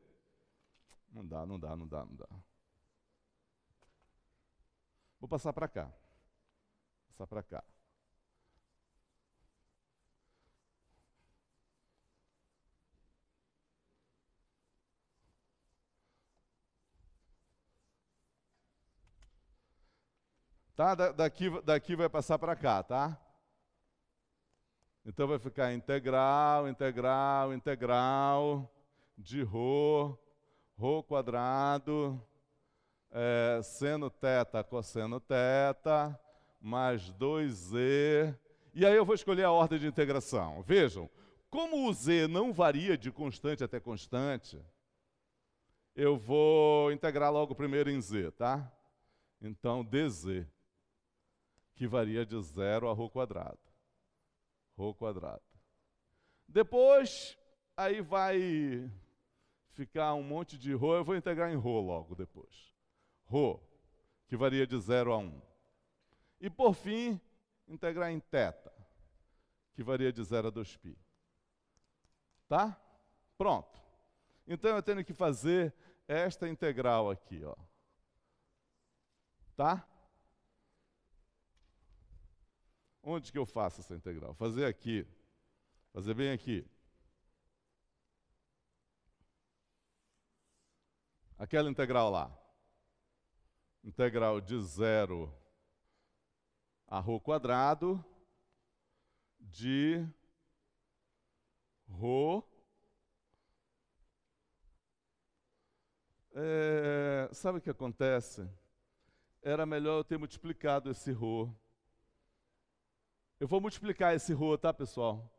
não dá, não dá, não dá, não dá. Vou passar para cá, passar para cá. Tá? Da, daqui, daqui vai passar para cá, tá? Então vai ficar integral, integral, integral de Rho, Rho quadrado, é, seno teta, cosseno teta, mais 2Z. E aí eu vou escolher a ordem de integração. Vejam, como o Z não varia de constante até constante, eu vou integrar logo primeiro em Z, tá? Então, DZ que varia de zero a ρ quadrado. Rho quadrado. Depois, aí vai ficar um monte de ρ, eu vou integrar em ρ logo depois. ρ, que varia de zero a 1. Um. E por fim, integrar em θ, que varia de zero a 2π. Tá? Pronto. Então eu tenho que fazer esta integral aqui, ó. Tá? Onde que eu faço essa integral? Fazer aqui. Fazer bem aqui. Aquela integral lá. Integral de zero a ρ quadrado de ρ é, sabe o que acontece? Era melhor eu ter multiplicado esse rho. Eu vou multiplicar esse rho, tá, pessoal?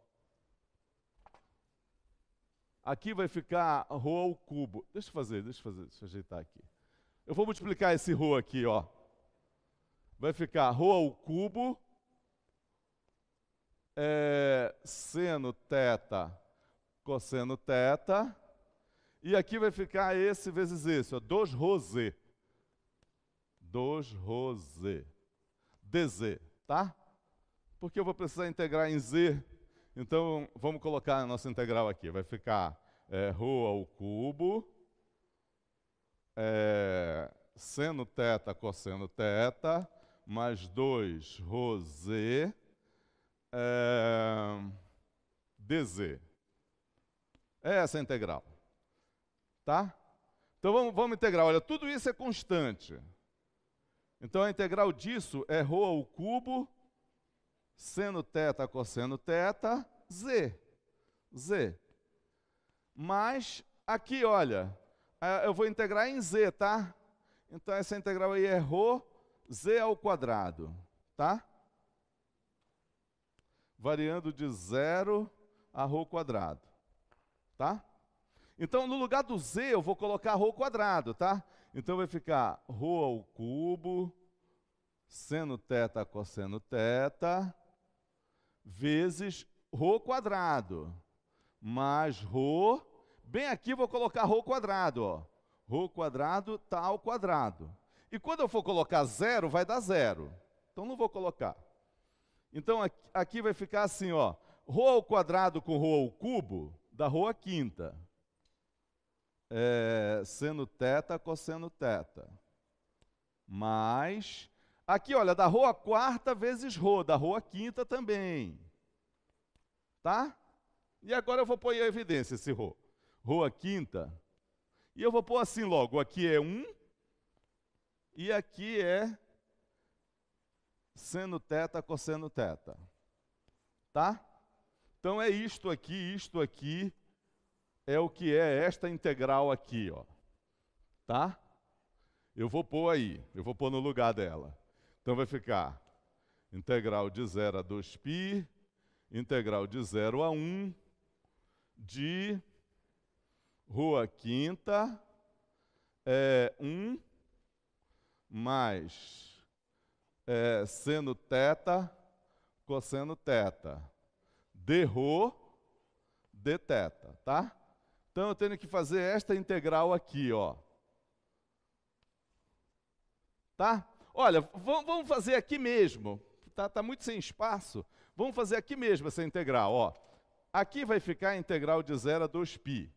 Aqui vai ficar rho ao cubo. Deixa eu fazer, deixa eu fazer, deixa eu ajeitar aqui. Eu vou multiplicar esse rho aqui, ó. Vai ficar rho ao cubo é, seno teta cosseno teta. E aqui vai ficar esse vezes esse, ó, 2 rho z. 2 rho z. dz, tá? porque eu vou precisar integrar em Z. Então, vamos colocar a nossa integral aqui. Vai ficar é, rho ao cubo, é, seno θ cosseno θ, mais 2 rho z, é, dz. É essa a integral. Tá? Então vamos, vamos integrar. Olha, tudo isso é constante. Então a integral disso é rho ao cubo Seno teta, cosseno teta, Z. Z. Mas aqui, olha, é, eu vou integrar em Z, tá? Então essa integral aí é ρ z ao quadrado, tá? Variando de zero a ρ quadrado, tá? Então no lugar do z eu vou colocar ρ quadrado, tá? Então vai ficar ρ ao cubo seno teta cosseno teta vezes Rho quadrado, mais Rho, bem aqui vou colocar Rho quadrado, ó. Rho quadrado tá ao quadrado. E quando eu for colocar zero, vai dar zero. Então não vou colocar. Então aqui vai ficar assim, ó, Rho ao quadrado com Rho ao cubo, dá Rho à quinta. É, seno teta, cosseno teta. Mais Aqui, olha, da rua quarta vezes rô, da rua quinta também. Tá? E agora eu vou pôr em evidência esse rô. Rua quinta. E eu vou pôr assim logo, aqui é 1 um, e aqui é seno teta, cosseno teta. Tá? Então é isto aqui, isto aqui é o que é esta integral aqui, ó. Tá? Eu vou pôr aí, eu vou pôr no lugar dela. Então vai ficar integral de 0 a 2π, integral de 0 a 1, de rua quinta é 1 mais é, seno teta, cosseno teta, de rho, d teta, tá? Então eu tenho que fazer esta integral aqui, ó. Tá? Olha, vamos fazer aqui mesmo. Está tá muito sem espaço. Vamos fazer aqui mesmo essa integral. Ó. Aqui vai ficar a integral de zero a 2π.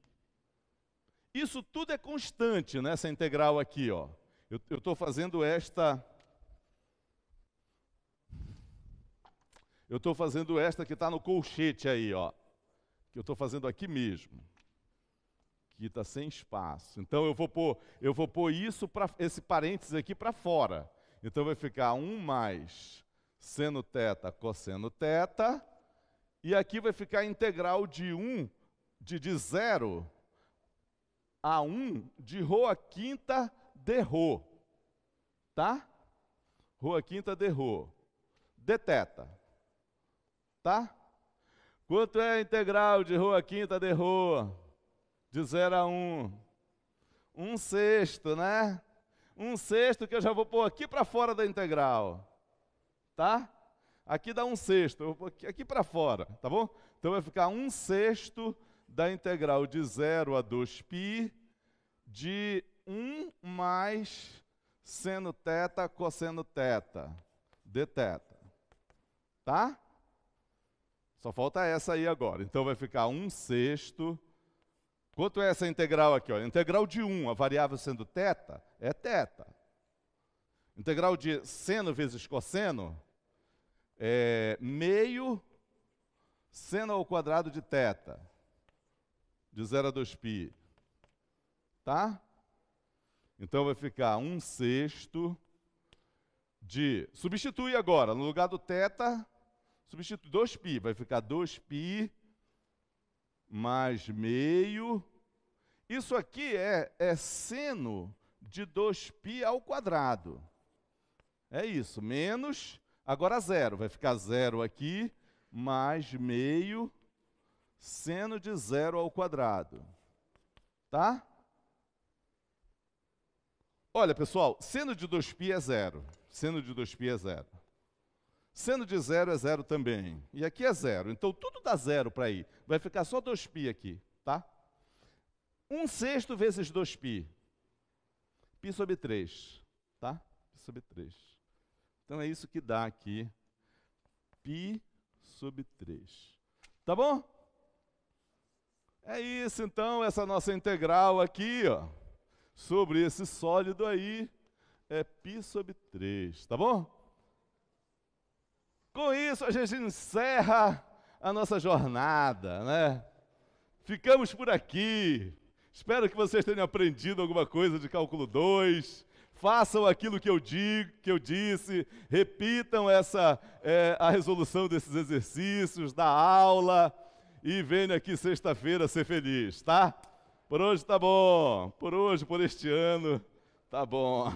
Isso tudo é constante nessa integral aqui. Ó. Eu estou fazendo esta... Eu estou fazendo esta que está no colchete aí, ó. Que eu estou fazendo aqui mesmo aqui está sem espaço. Então eu vou pôr, eu vou pôr isso para esse parênteses aqui para fora. Então vai ficar 1 mais seno teta, cosseno teta, e aqui vai ficar a integral de 1, de, de 0 a 1, de rho quinta de rho, tá? Rho quinta de rho, d teta, tá? Quanto é a integral de rho quinta de rho? De 0 a 1. Um sexto, né? um sexto que eu já vou pôr aqui para fora da integral, tá? Aqui dá um sexto, eu vou pôr aqui, aqui para fora, tá bom? Então vai ficar um sexto da integral de 0 a 2π de 1 mais seno teta cosseno teta, dθ. tá? Só falta essa aí agora. Então vai ficar um sexto Quanto é essa integral aqui? Ó? Integral de 1, a variável sendo teta, é teta. Integral de seno vezes cosseno é meio seno ao quadrado de teta, de 0 a 2π. Tá? Então vai ficar 1 sexto de... Substitui agora, no lugar do teta, substitui 2π, vai ficar 2π mais meio. Isso aqui é, é seno de 2π ao quadrado. É isso, menos, agora zero, vai ficar zero aqui, mais meio seno de zero ao quadrado. Tá? Olha, pessoal, seno de 2π é zero. Seno de 2π é zero. Sendo de zero é zero também. E aqui é zero. Então tudo dá zero para ir. Vai ficar só 2π aqui, tá? 1 um sexto vezes 2π. π sobre 3, tá? π sobre 3. Então é isso que dá aqui. π sobre 3. Tá bom? É isso então, essa nossa integral aqui, ó, sobre esse sólido aí, é π sobre 3, tá bom? Com isso, a gente encerra a nossa jornada, né? Ficamos por aqui. Espero que vocês tenham aprendido alguma coisa de cálculo 2. Façam aquilo que eu digo, que eu disse, repitam essa é, a resolução desses exercícios da aula e venham aqui sexta-feira ser feliz, tá? Por hoje tá bom. Por hoje, por este ano, tá bom.